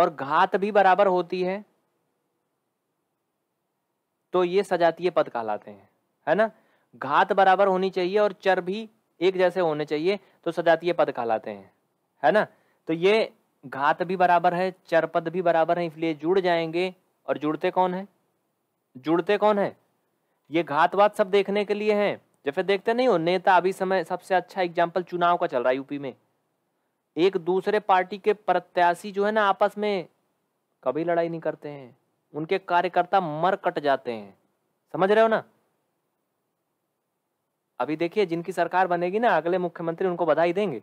और घात भी बराबर होती है तो ये सजातीय पद कहलाते हैं है ना घात बराबर होनी चाहिए और चर भी एक जैसे होने चाहिए तो सजातीय पद कहलाते हैं है ना तो ये घात भी बराबर है चर पद भी बराबर है इसलिए जुड़ जाएंगे और जुड़ते कौन है जुड़ते कौन है ये घातवाद सब देखने के लिए हैं जैसे देखते नहीं हो नेता अभी समय सबसे अच्छा एग्जाम्पल चुनाव का चल रहा है यूपी में एक दूसरे पार्टी के प्रत्याशी जो है ना आपस में कभी लड़ाई नहीं करते हैं उनके कार्यकर्ता मर कट जाते हैं समझ रहे हो ना अभी देखिए जिनकी सरकार बनेगी ना अगले मुख्यमंत्री उनको बधाई देंगे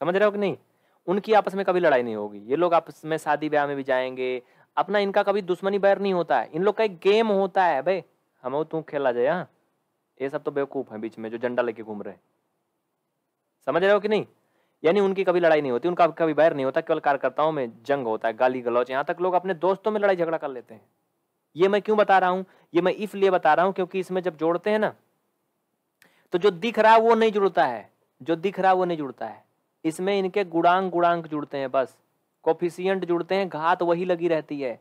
समझ रहे हो कि नहीं उनकी आपस में कभी लड़ाई नहीं होगी ये लोग आपस में शादी ब्याह में भी जाएंगे अपना इनका कभी दुश्मनी बैर नहीं होता है इन लोग का एक गेम होता है भाई हम तू खेला जाए हाँ ये सब तो बेवकूफ़ है बीच में जो झंडा लेके घूम रहे समझ रहे हो कि नहीं यानी उनकी कभी लड़ाई नहीं होती उनका कभी बैर नहीं होता केवल कार्यकर्ताओं में जंग होता है गाली गलौच यहाँ तक लोग अपने दोस्तों में लड़ाई झगड़ा कर लेते हैं ये मैं क्यों बता रहा हूँ ये मैं इसलिए बता रहा हूँ क्योंकि इसमें जब जोड़ते हैं ना तो जो दिख रहा है वो नहीं जुड़ता है जो दिख रहा है वो नहीं जुड़ता है इसमें इनके गुणांग गुणांक जुड़ते हैं बस कोफिशियंट जुड़ते हैं घात वही लगी रहती है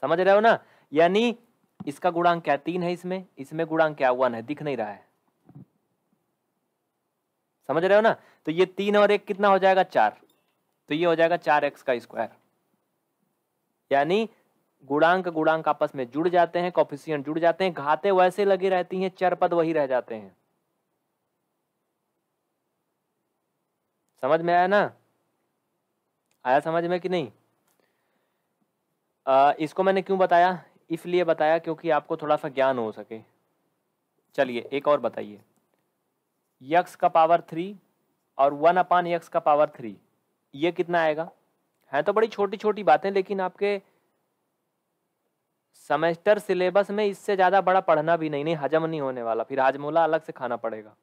समझ रहे हो ना यानी इसका गुणांक क्या तीन है इसमें इसमें गुणांक क्या वन है दिख नहीं रहा है समझ रहे हो ना तो ये तीन और एक कितना हो जाएगा चार तो ये हो जाएगा चार एक्स का स्क्वायर यानी गुणांक गुणांक आपस में जुड़ जाते हैं कॉफिशियन जुड़ जाते हैं घाते वैसे लगी रहती हैं चर पद वही रह जाते हैं समझ में आया ना आया समझ में कि नहीं आ, इसको मैंने क्यों बताया इसलिए बताया क्योंकि आपको थोड़ा सा ज्ञान हो सके चलिए एक और बताइए यक्स का पावर थ्री और वन अपान यक्स का पावर थ्री ये कितना आएगा हैं तो बड़ी छोटी छोटी बातें लेकिन आपके सेमेस्टर सिलेबस में इससे ज़्यादा बड़ा पढ़ना भी नहीं नहीं हजम नहीं होने वाला फिर हाजमोला अलग से खाना पड़ेगा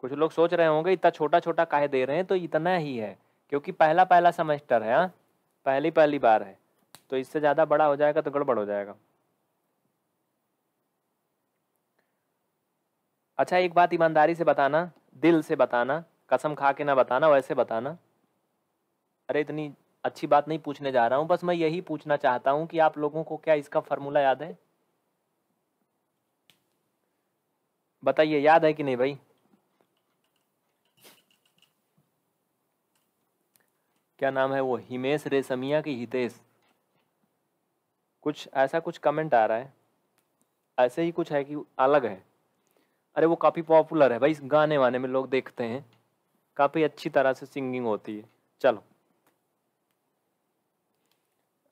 कुछ लोग सोच रहे होंगे इतना छोटा छोटा काहे दे रहे हैं तो इतना ही है क्योंकि पहला पहला सेमेस्टर है हा? पहली पहली बार है तो इससे ज़्यादा बड़ा हो जाएगा तो गड़बड़ हो जाएगा अच्छा एक बात ईमानदारी से बताना दिल से बताना कसम खा के ना बताना वैसे बताना अरे इतनी अच्छी बात नहीं पूछने जा रहा हूँ बस मैं यही पूछना चाहता हूँ कि आप लोगों को क्या इसका फॉर्मूला याद है बताइए याद है कि नहीं भाई क्या नाम है वो हिमेश रेशमिया की हितेश कुछ ऐसा कुछ कमेंट आ रहा है ऐसे ही कुछ है कि अलग है अरे वो काफ़ी पॉपुलर है भाई गाने वाने में लोग देखते हैं काफ़ी अच्छी तरह से सिंगिंग होती है चलो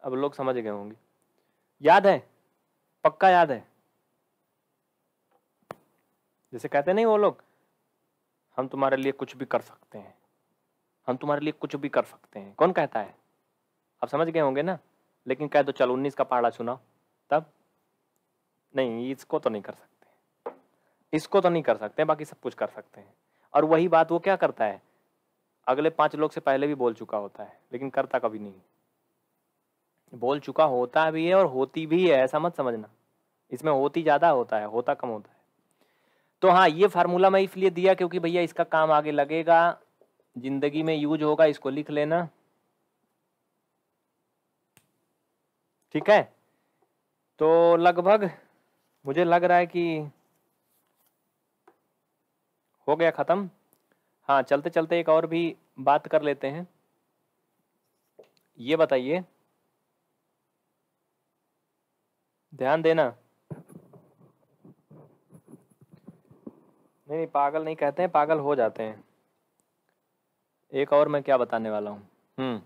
अब लोग समझ गए होंगे याद है पक्का याद है जैसे कहते नहीं वो लोग हम तुम्हारे लिए कुछ भी कर सकते हैं हम तुम्हारे लिए कुछ भी कर सकते हैं कौन कहता है आप समझ गए होंगे ना लेकिन कह दो चलो उन्नीस का पाड़ा सुनाओ तब नहीं इसको तो नहीं कर सकते इसको तो नहीं कर सकते बाकी सब कुछ कर सकते हैं और वही बात वो क्या करता है अगले पांच लोग से पहले भी बोल चुका होता है लेकिन करता कभी नहीं बोल चुका होता भी है और होती भी है ऐसा मत समझना इसमें होती ज़्यादा होता है होता कम होता है तो हाँ ये फार्मूला मैं इसलिए दिया क्योंकि भैया इसका काम आगे लगेगा जिंदगी में यूज होगा इसको लिख लेना ठीक है तो लगभग मुझे लग रहा है कि हो गया ख़त्म हाँ चलते चलते एक और भी बात कर लेते हैं ये बताइए ध्यान देना नहीं नहीं पागल नहीं कहते हैं पागल हो जाते हैं एक और मैं क्या बताने वाला हूं हम्म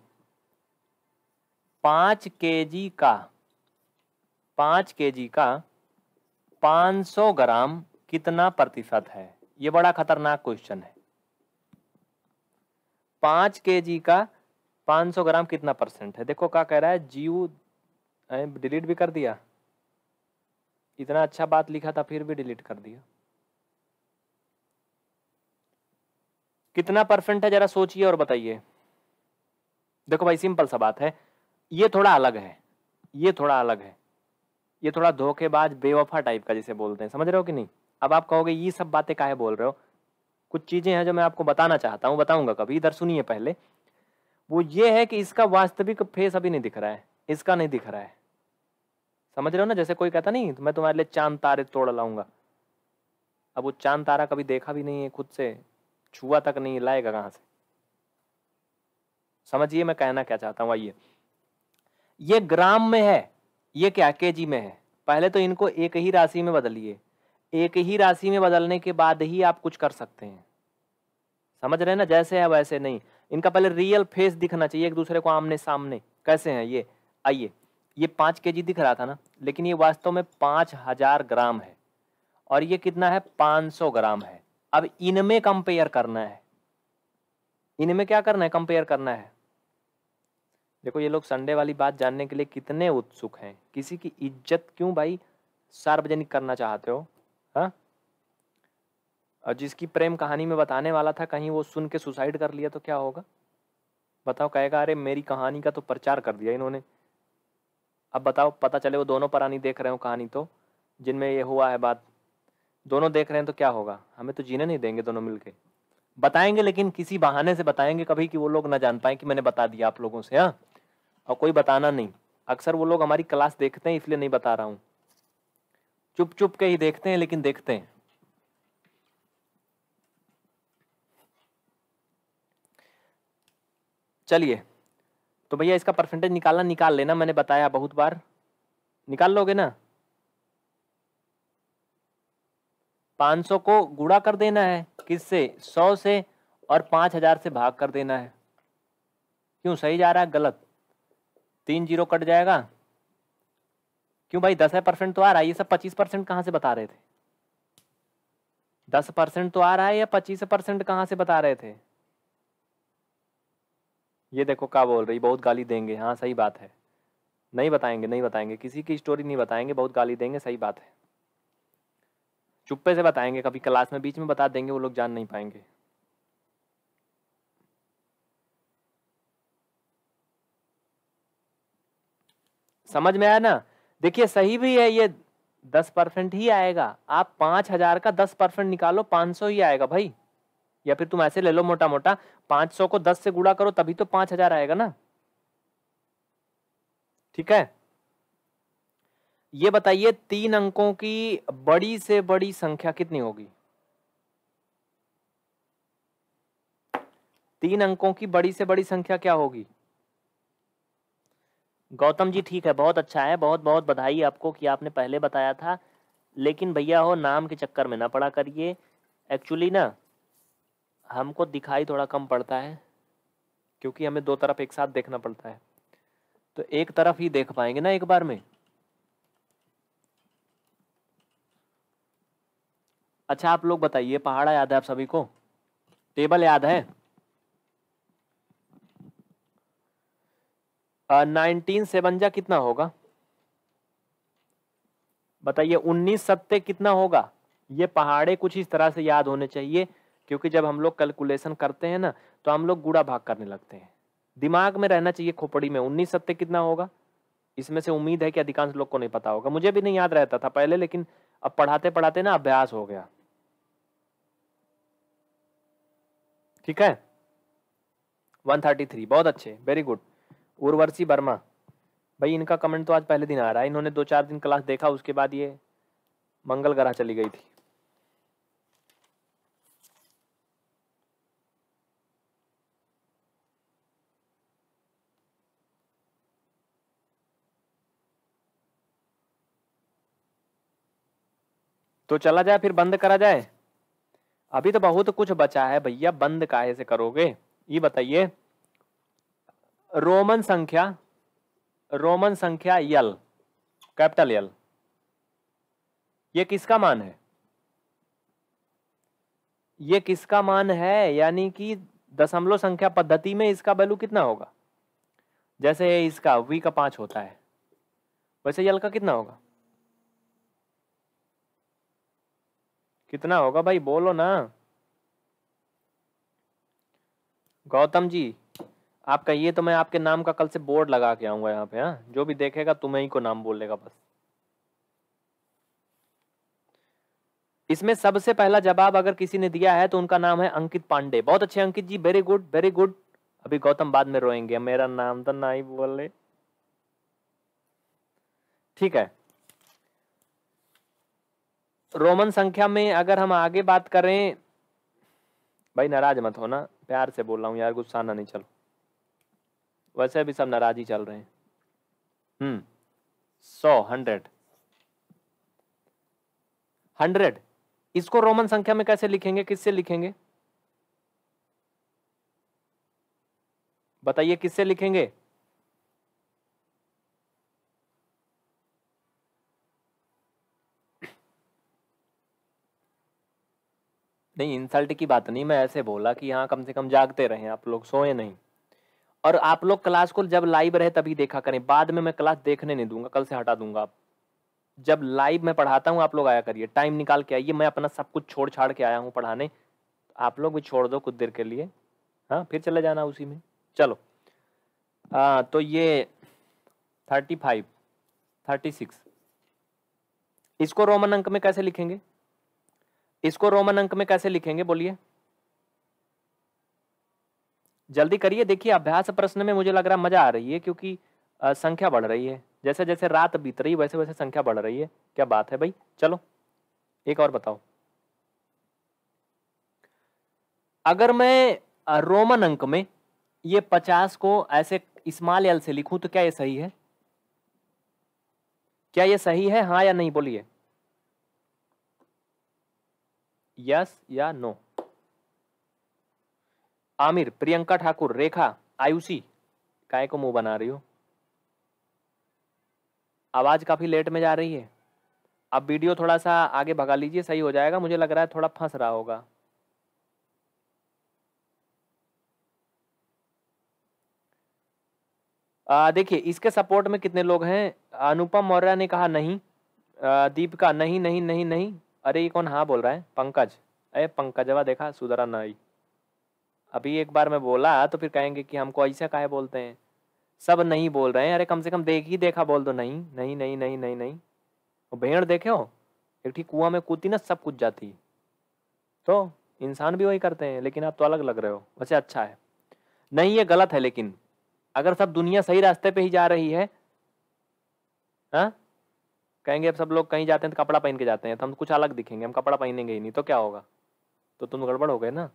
पांच के जी का पांच के जी का 500 ग्राम कितना प्रतिशत है ये बड़ा खतरनाक क्वेश्चन है पांच के जी का 500 ग्राम कितना परसेंट है देखो क्या कह रहा है जीव डिलीट भी कर दिया इतना अच्छा बात लिखा था फिर भी डिलीट कर दिया कितना परसेंट है जरा सोचिए और बताइए देखो भाई सिंपल सा बात है ये थोड़ा अलग है ये थोड़ा अलग है ये थोड़ा धोखेबाज बेवफा टाइप का जिसे बोलते हैं समझ रहे हो कि नहीं अब आप कहोगे ये सब बातें काहे बोल रहे हो कुछ चीज़ें हैं जो मैं आपको बताना चाहता हूँ बताऊंगा कभी इधर सुनिए पहले वो ये है कि इसका वास्तविक फेस अभी नहीं दिख रहा है इसका नहीं दिख रहा है समझ रहे हो ना जैसे कोई कहता नहीं तो मैं तुम्हारे लिए चांद तारे तोड़ लाऊंगा अब वो चांद तारा कभी देखा भी नहीं है खुद से छुआ तक नहीं लाएगा कहां से समझिए मैं कहना क्या चाहता हूं आइए ये ग्राम में है ये क्या के जी में है पहले तो इनको एक ही राशि में बदलिए एक ही राशि में बदलने के बाद ही आप कुछ कर सकते हैं समझ रहे ना जैसे है वैसे नहीं इनका पहले रियल फेस दिखना चाहिए एक दूसरे को आमने सामने कैसे हैं ये आइए ये पाँच के दिख रहा था ना लेकिन ये वास्तव में पाँच हजार ग्राम है और ये कितना है पाँच सौ ग्राम है अब इनमें कंपेयर करना है इनमें क्या करना है कंपेयर करना है देखो ये लोग संडे वाली बात जानने के लिए कितने उत्सुक हैं किसी की इज्जत क्यों भाई सार्वजनिक करना चाहते हो हा? और जिसकी प्रेम कहानी में बताने वाला था कहीं वो सुन के सुसाइड कर लिया तो क्या होगा बताओ कहेगा अरे मेरी कहानी का तो प्रचार कर दिया इन्होंने अब बताओ पता चले वो दोनों परानी देख रहे हो कहानी तो जिनमें ये हुआ है बात दोनों देख रहे हैं तो क्या होगा हमें तो जीने नहीं देंगे दोनों मिलके बताएंगे लेकिन किसी बहाने से बताएंगे कभी कि वो लोग ना जान पाए कि मैंने बता दिया आप लोगों से हाँ और कोई बताना नहीं अक्सर वो लोग हमारी क्लास देखते हैं इसलिए नहीं बता रहा हूँ चुप चुप के ही देखते हैं लेकिन देखते हैं चलिए तो भैया इसका परसेंटेज निकालना निकाल लेना मैंने बताया बहुत बार निकाल लोगे ना 500 को गुड़ा कर देना है किससे 100 से और 5000 से भाग कर देना है क्यों सही जा रहा है गलत तीन जीरो कट जाएगा क्यों भाई दस परसेंट तो आ रहा है ये सब पच्चीस परसेंट कहाँ से बता रहे थे दस परसेंट तो आ रहा है या पच्चीस परसेंट कहाँ से बता रहे थे ये देखो क्या बोल रही बहुत गाली देंगे हाँ सही बात है नहीं बताएंगे नहीं बताएंगे किसी की स्टोरी नहीं बताएंगे बहुत गाली देंगे सही बात है चुप्पे से बताएंगे कभी क्लास में बीच में बता देंगे वो लोग जान नहीं पाएंगे समझ में आया ना देखिए सही भी है ये दस परसेंट ही आएगा आप पांच हजार का दस परसेंट निकालो पांच सौ ही आएगा भाई या फिर तुम ऐसे ले लो मोटा मोटा पांच सौ को दस से गुड़ा करो तभी तो पांच हजार आएगा ना ठीक है ये बताइए तीन अंकों की बड़ी से बड़ी संख्या कितनी होगी तीन अंकों की बड़ी से बड़ी संख्या क्या होगी गौतम जी ठीक है बहुत अच्छा है बहुत बहुत बधाई आपको कि आपने पहले बताया था लेकिन भैया हो नाम के चक्कर में ना पड़ा करिए एक्चुअली ना हमको दिखाई थोड़ा कम पड़ता है क्योंकि हमें दो तरफ एक साथ देखना पड़ता है तो एक तरफ ही देख पाएंगे ना एक बार में अच्छा आप लोग बताइए पहाड़ा याद है आप सभी को टेबल याद है नाइनटीन सेवंजा कितना होगा बताइए उन्नीस सत्ते कितना होगा ये पहाड़े कुछ इस तरह से याद होने चाहिए क्योंकि जब हम लोग कैलकुलेशन करते हैं ना तो हम लोग गुड़ा भाग करने लगते हैं दिमाग में रहना चाहिए खोपड़ी में उन्नीस सत्य कितना होगा इसमें से उम्मीद है कि अधिकांश लोग को नहीं पता होगा मुझे भी नहीं याद रहता था पहले लेकिन अब पढ़ाते पढ़ाते ना अभ्यास हो गया ठीक है 133 बहुत अच्छे वेरी गुड उर्वर्षी वर्मा भाई इनका कमेंट तो आज पहले दिन आ रहा है इन्होंने दो चार दिन क्लास देखा उसके बाद ये मंगल ग्रह चली गई थी तो चला जाए फिर बंद करा जाए अभी तो बहुत कुछ बचा है भैया बंद काहे से करोगे ये बताइए रोमन संख्या रोमन संख्या यल कैपिटल यल ये किसका मान है ये किसका मान है यानी कि दशमलव संख्या पद्धति में इसका वैल्यू कितना होगा जैसे इसका वी का पांच होता है वैसे यल का कितना होगा कितना होगा भाई बोलो ना गौतम जी आपका ये तो मैं आपके नाम का कल से बोर्ड लगा के आऊंगा यहाँ पे हाँ जो भी देखेगा तुम्हें ही को नाम बोलेगा बस इसमें सबसे पहला जवाब अगर किसी ने दिया है तो उनका नाम है अंकित पांडे बहुत अच्छे Ankit ji very good very good अभी गौतम बाद में रोएंगे मेरा नाम तो ना ही बोले ठीक है रोमन संख्या में अगर हम आगे बात करें भाई नाराज मत होना प्यार से बोल रहा हूँ यार गुस्सा ना नहीं चलो वैसे भी सब नाराज ही चल रहे हैं हम्म सौ हंड्रेड हंड्रेड इसको रोमन संख्या में कैसे लिखेंगे किससे लिखेंगे बताइए किससे लिखेंगे नहीं इंसल्ट की बात नहीं मैं ऐसे बोला कि हाँ कम से कम जागते रहें आप लोग सोए नहीं और आप लोग क्लास को जब लाइव रहे तभी देखा करें बाद में मैं क्लास देखने नहीं दूंगा कल से हटा दूंगा आप जब लाइव मैं पढ़ाता हूँ आप लोग आया करिए टाइम निकाल के आइए मैं अपना सब कुछ छोड़ छाड़ के आया हूँ पढ़ाने आप लोग भी छोड़ दो कुछ देर के लिए हाँ फिर चले जाना उसी में चलो हाँ तो ये थर्टी फाइव थर्टी सिक्स इसको रोमन अंक में कैसे लिखेंगे इसको रोमन अंक में कैसे लिखेंगे बोलिए जल्दी करिए देखिए अभ्यास प्रश्न में मुझे लग रहा मजा आ रही है क्योंकि संख्या बढ़ रही है जैसे जैसे रात बीत रही वैसे वैसे संख्या बढ़ रही है क्या बात है भाई चलो एक और बताओ अगर मैं रोमन अंक में ये पचास को ऐसे स्मॉल एल से लिखूं तो क्या ये सही है क्या ये सही है हाँ या नहीं बोलिए यस या नो आमिर प्रियंका ठाकुर रेखा आयुषी काय को मुंह बना रही हो आवाज काफी लेट में जा रही है अब वीडियो थोड़ा सा आगे भगा लीजिए सही हो जाएगा मुझे लग रहा है थोड़ा फंस रहा होगा देखिए इसके सपोर्ट में कितने लोग हैं अनुपम मौर्य ने कहा नहीं दीपिका नहीं नहीं नहीं नहीं अरे ये कौन हाँ बोल रहा है पंकज अरे पंकजवा देखा सुधरा नहीं अभी एक बार मैं बोला तो फिर कहेंगे कि हमको ऐसा काहे बोलते हैं सब नहीं बोल रहे हैं अरे कम से कम देख ही देखा बोल दो नहीं नहीं नहीं नहीं नहीं नहीं वो भेड़ देखे हो एक ठीक कुआं में कूदती ना सब कुछ जाती तो इंसान भी वही करते हैं लेकिन आप तो अलग लग रहे हो वैसे अच्छा है नहीं ये गलत है लेकिन अगर सब दुनिया सही रास्ते पे ही जा रही है हाँ? कहेंगे अब सब लोग कहीं जाते हैं तो कपड़ा पहन के जाते हैं तो हम तो कुछ अलग दिखेंगे हम कपड़ा पहनेंगे ही नहीं तो क्या होगा तो तुम गड़बड़ हो गए ना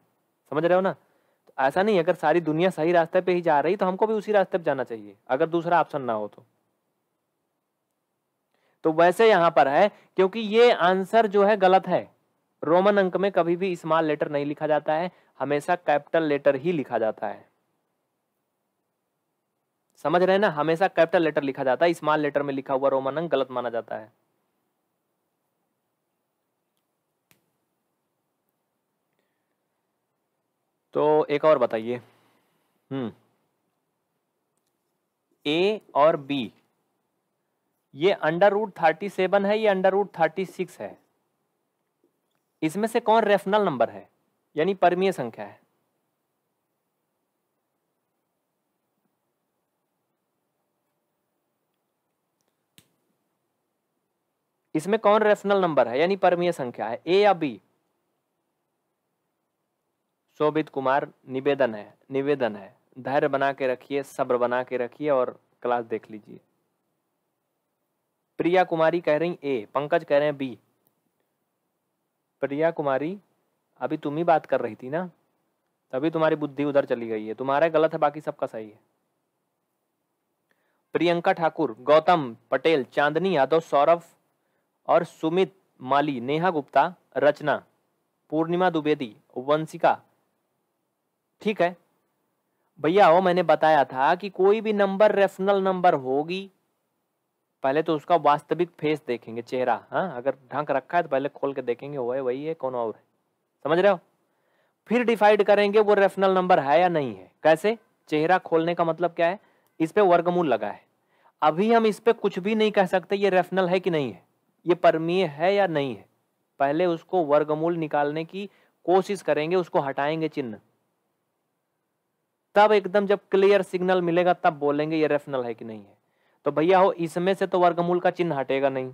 समझ रहे हो ना तो ऐसा नहीं अगर सारी दुनिया सही रास्ते पे ही जा रही तो हमको भी उसी रास्ते पे जाना चाहिए अगर दूसरा ऑप्शन ना हो तो तो वैसे यहां पर है क्योंकि ये आंसर जो है गलत है रोमन अंक में कभी भी स्मॉल लेटर नहीं लिखा जाता है हमेशा कैपिटल लेटर ही लिखा जाता है समझ रहे हैं ना हमेशा कैपिटल लेटर लिखा जाता है स्मॉल लेटर में लिखा हुआ रोमन अंक गलत माना जाता है तो एक और बताइए हम्म ए और बी ये अंडर रूट थर्टी सेवन है ये अंडर रूट थर्टी सिक्स है इसमें से कौन रेफनल नंबर है यानी परमीय संख्या है इसमें कौन रेशनल नंबर है यानी परमीय संख्या है ए या बी शोभित कुमार निवेदन है निवेदन है धैर्य बना के रखिए सब्र बना के रखिए और क्लास देख लीजिए प्रिया कुमारी कह रही ए पंकज कह रहे हैं बी प्रिया कुमारी अभी तुम ही बात कर रही थी ना तभी तुम्हारी बुद्धि उधर चली गई है तुम्हारा गलत है बाकी सबका सही है प्रियंका ठाकुर गौतम पटेल चांदनी यादव सौरभ और सुमित माली नेहा गुप्ता रचना पूर्णिमा द्विवेदी वंशिका ठीक है भैया वो मैंने बताया था कि कोई भी नंबर रेफनल नंबर होगी पहले तो उसका वास्तविक फेस देखेंगे चेहरा हाँ अगर ढंक रखा है तो पहले खोल के देखेंगे वो है वही है कौन और है समझ रहे हो फिर डिसाइड करेंगे वो रेफनल नंबर है या नहीं है कैसे चेहरा खोलने का मतलब क्या है इस पर वर्गमूल लगा है अभी हम इस पर कुछ भी नहीं कह सकते ये रेफनल है कि नहीं है ये परमीय है या नहीं है पहले उसको वर्गमूल निकालने की कोशिश करेंगे उसको हटाएंगे चिन्ह तब एकदम जब क्लियर सिग्नल मिलेगा तब बोलेंगे ये रेफनल है कि नहीं है तो भैया हो इसमें से तो वर्गमूल का चिन्ह हटेगा नहीं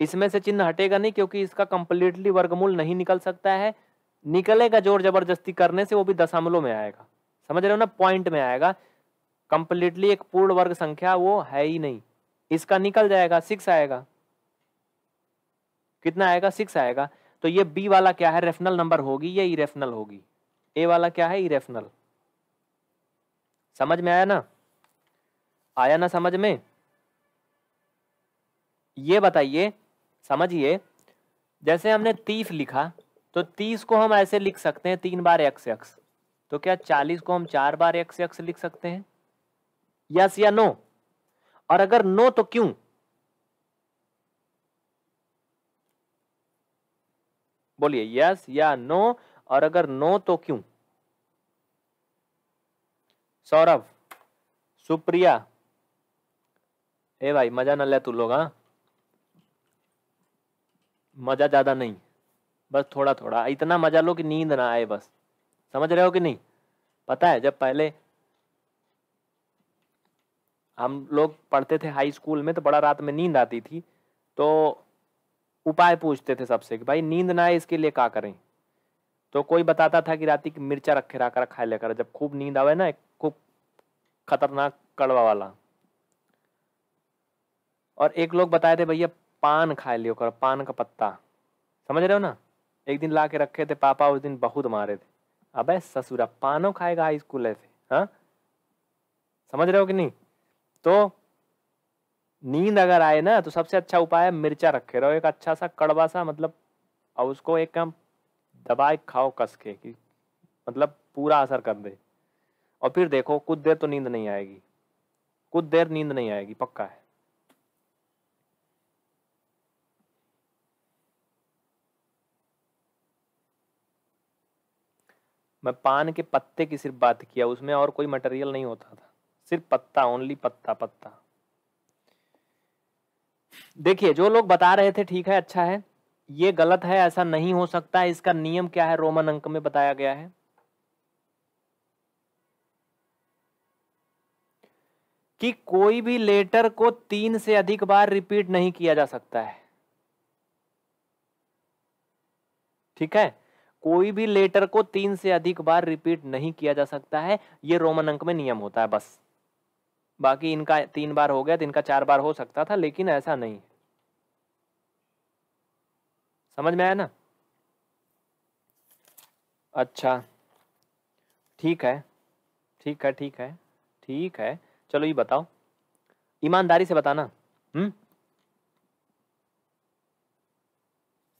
इसमें से चिन्ह हटेगा नहीं क्योंकि इसका कंप्लीटली वर्गमूल नहीं निकल सकता है निकलेगा जोर जबरदस्ती करने से वो भी दशमलव में आएगा समझ रहे हो ना पॉइंट में आएगा कंप्लीटली एक पूर्ण वर्ग संख्या वो है ही नहीं इसका निकल जाएगा सिक्स आएगा कितना आएगा सिक्स आएगा तो ये बी वाला क्या है रेफनल नंबर होगी या इरेफनल होगी ए वाला क्या है इरेफनल समझ में आया ना आया ना समझ में ये बताइए समझिए जैसे हमने तीस लिखा तो तीस को हम ऐसे लिख सकते हैं तीन बार एक्स एक्स तो क्या चालीस को हम चार बार एक्स एक्स लिख सकते हैं यस या नो और अगर नो तो क्यों बोलिए यस या नो और अगर नो तो क्यों सौरभ सुप्रिया ए भाई मजा ना ले तू लोग हाँ? मजा ज्यादा नहीं बस थोड़ा थोड़ा इतना मजा लो कि नींद ना आए बस समझ रहे हो कि नहीं पता है जब पहले हम लोग पढ़ते थे हाई स्कूल में तो बड़ा रात में नींद आती थी तो उपाय पूछते थे सबसे कि भाई नींद ना आए इसके लिए क्या करें तो कोई बताता था कि रात की मिर्चा रखे रखा खा लिया कर जब खूब नींद आवे ना खूब खतरनाक कड़वा वाला और एक लोग बताए थे भैया पान खा लियो कर पान का पत्ता समझ रहे हो ना एक दिन ला के रखे थे पापा उस दिन बहुत मारे थे अबे ससुरा पानो खाएगा हाई स्कूल ऐसे हाँ समझ रहे हो कि नहीं तो नींद अगर आए ना तो सबसे अच्छा उपाय है मिर्चा रखे रहो एक अच्छा सा कड़वा सा मतलब और उसको एक कम दबा खाओ कस के कि मतलब पूरा असर कर दे और फिर देखो कुछ देर तो नींद नहीं आएगी कुछ देर नींद नहीं आएगी पक्का है मैं पान के पत्ते की सिर्फ बात किया उसमें और कोई मटेरियल नहीं होता था सिर्फ पत्ता ओनली पत्ता पत्ता देखिए जो लोग बता रहे थे ठीक है अच्छा है ये गलत है ऐसा नहीं हो सकता इसका नियम क्या है रोमन अंक में बताया गया है कि कोई भी लेटर को तीन से अधिक बार रिपीट नहीं किया जा सकता है ठीक है कोई भी लेटर को तीन से अधिक बार रिपीट नहीं किया जा सकता है ये रोमन अंक में नियम होता है बस बाकी इनका तीन बार हो गया तो इनका चार बार हो सकता था लेकिन ऐसा नहीं समझ में आया ना अच्छा ठीक है ठीक है ठीक है ठीक है चलो ये बताओ ईमानदारी से बताना हम्म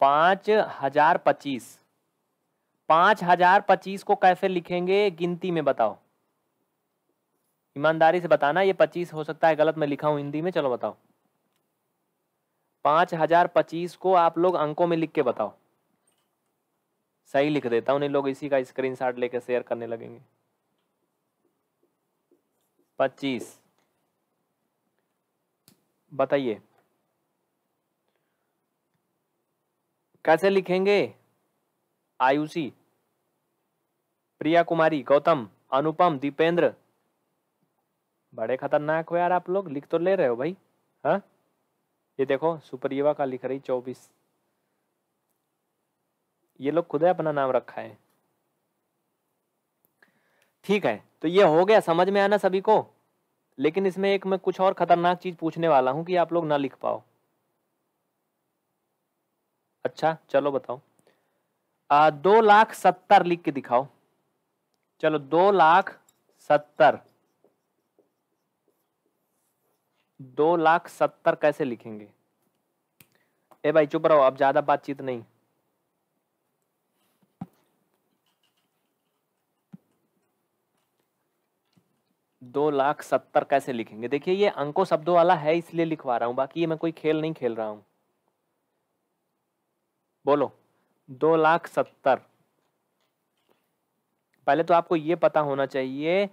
पाँच हजार पच्चीस पाँच हजार पच्चीस को कैसे लिखेंगे गिनती में बताओ ईमानदारी से बताना ये पच्चीस हो सकता है गलत मैं लिखा हूँ हिंदी में चलो बताओ पाँच हजार पच्चीस को आप लोग अंकों में लिख के बताओ सही लिख देता हूँ लोग इसी का स्क्रीन शॉट लेकर शेयर करने लगेंगे पच्चीस बताइए कैसे लिखेंगे आयुषी प्रिया कुमारी गौतम अनुपम दीपेंद्र बड़े खतरनाक हो यार आप लोग लिख तो ले रहे हो भाई हाँ ये देखो सुपरयुवा का लिख रही चौबीस ये लोग खुद अपना नाम रखा है ठीक है तो ये हो गया समझ में आना सभी को लेकिन इसमें एक मैं कुछ और खतरनाक चीज पूछने वाला हूं कि आप लोग ना लिख पाओ अच्छा चलो बताओ आ, दो लाख सत्तर लिख के दिखाओ चलो दो लाख सत्तर दो लाख सत्तर कैसे लिखेंगे ए भाई चुप रहो अब ज्यादा बातचीत नहीं दो लाख सत्तर कैसे लिखेंगे देखिए ये अंकों शब्दों वाला है इसलिए लिखवा रहा हूं बाकी ये मैं कोई खेल नहीं खेल रहा हूं बोलो दो लाख सत्तर पहले तो आपको ये पता होना चाहिए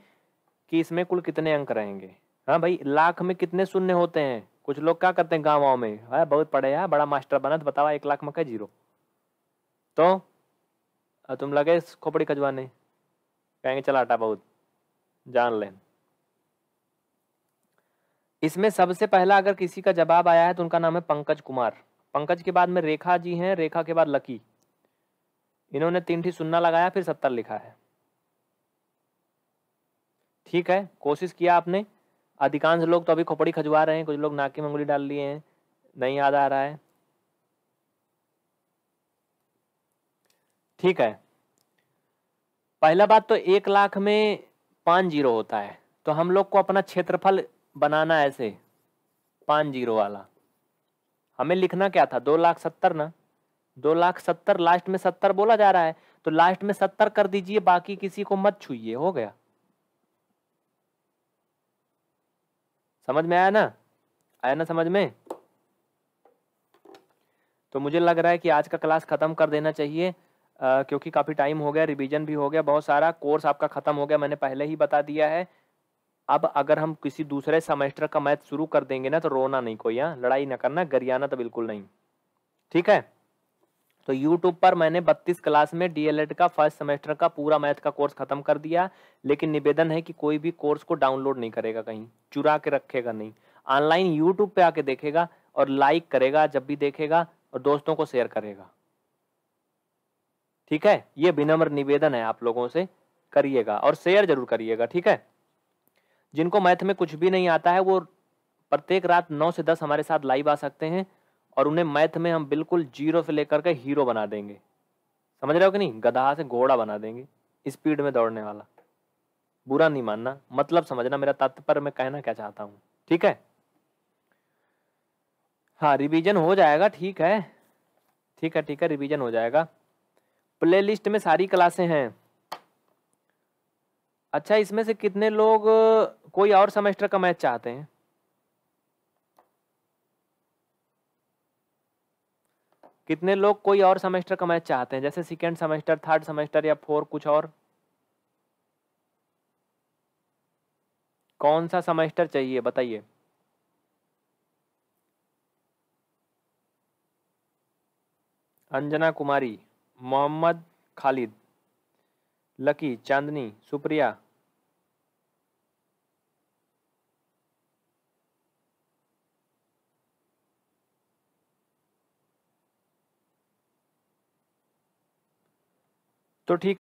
कि इसमें कुल कितने अंक रहेंगे हाँ भाई लाख में कितने शून्य होते हैं कुछ लोग क्या करते हैं गाँव में है हाँ, बहुत पढ़े यार बड़ा मास्टर बना तो बतावा एक लाख में क्या जीरो तो तुम लगे खोपड़ी खजवाने कहेंगे चला आटा बहुत जान लें इसमें सबसे पहला अगर किसी का जवाब आया है तो उनका नाम है पंकज कुमार पंकज के बाद में रेखा जी हैं रेखा के बाद लकी इन्होंने तीन ठीक सुनना लगाया फिर सत्तर लिखा है ठीक है कोशिश किया आपने अधिकांश लोग तो अभी खोपड़ी खजवा रहे हैं कुछ लोग नाकी में उंगली डाल लिए हैं नहीं याद आ रहा है ठीक है पहला बात तो एक लाख में पाँच जीरो होता है तो हम लोग को अपना क्षेत्रफल बनाना ऐसे पाँच जीरो वाला हमें लिखना क्या था दो लाख सत्तर ना दो लाख सत्तर लास्ट में सत्तर बोला जा रहा है तो लास्ट में सत्तर कर दीजिए बाकी किसी को मत छूइए हो गया समझ में आया ना आया ना समझ में तो मुझे लग रहा है कि आज का क्लास ख़त्म कर देना चाहिए आ, क्योंकि काफ़ी टाइम हो गया रिवीजन भी हो गया बहुत सारा कोर्स आपका ख़त्म हो गया मैंने पहले ही बता दिया है अब अगर हम किसी दूसरे सेमेस्टर का मैथ शुरू कर देंगे ना तो रोना नहीं कोई यहाँ लड़ाई ना करना गरियाना तो बिल्कुल नहीं ठीक है तो YouTube पर मैंने 32 क्लास में डीएलएड का फर्स्ट सेमेस्टर का पूरा मैथ का कोर्स खत्म कर दिया लेकिन निवेदन है कि कोई भी कोर्स को डाउनलोड नहीं करेगा कहीं चुरा के रखेगा नहीं ऑनलाइन यूट्यूब पे आके देखेगा और लाइक करेगा जब भी देखेगा और दोस्तों को शेयर करेगा ठीक है ये विनम्र निवेदन है आप लोगों से करिएगा और शेयर जरूर करिएगा ठीक है जिनको मैथ में कुछ भी नहीं आता है वो प्रत्येक रात नौ से दस हमारे साथ लाइव आ सकते हैं और उन्हें मैथ में हम बिल्कुल जीरो से लेकर के हीरो बना देंगे समझ रहे हो कि नहीं गधा से घोड़ा बना देंगे स्पीड में दौड़ने वाला बुरा नहीं मानना मतलब समझना मेरा तात्पर्य मैं कहना क्या चाहता हूँ ठीक है हाँ रिवीजन हो जाएगा ठीक है ठीक है ठीक है रिवीजन हो जाएगा प्लेलिस्ट में सारी क्लासें हैं अच्छा इसमें से कितने लोग कोई और सेमेस्टर का मैच चाहते हैं कितने लोग कोई और सेमेस्टर का मैच चाहते हैं जैसे सेकेंड सेमेस्टर थर्ड सेमेस्टर या फोर कुछ और कौन सा सेमेस्टर चाहिए बताइए अंजना कुमारी मोहम्मद खालिद लकी चांदनी सुप्रिया तो ठीक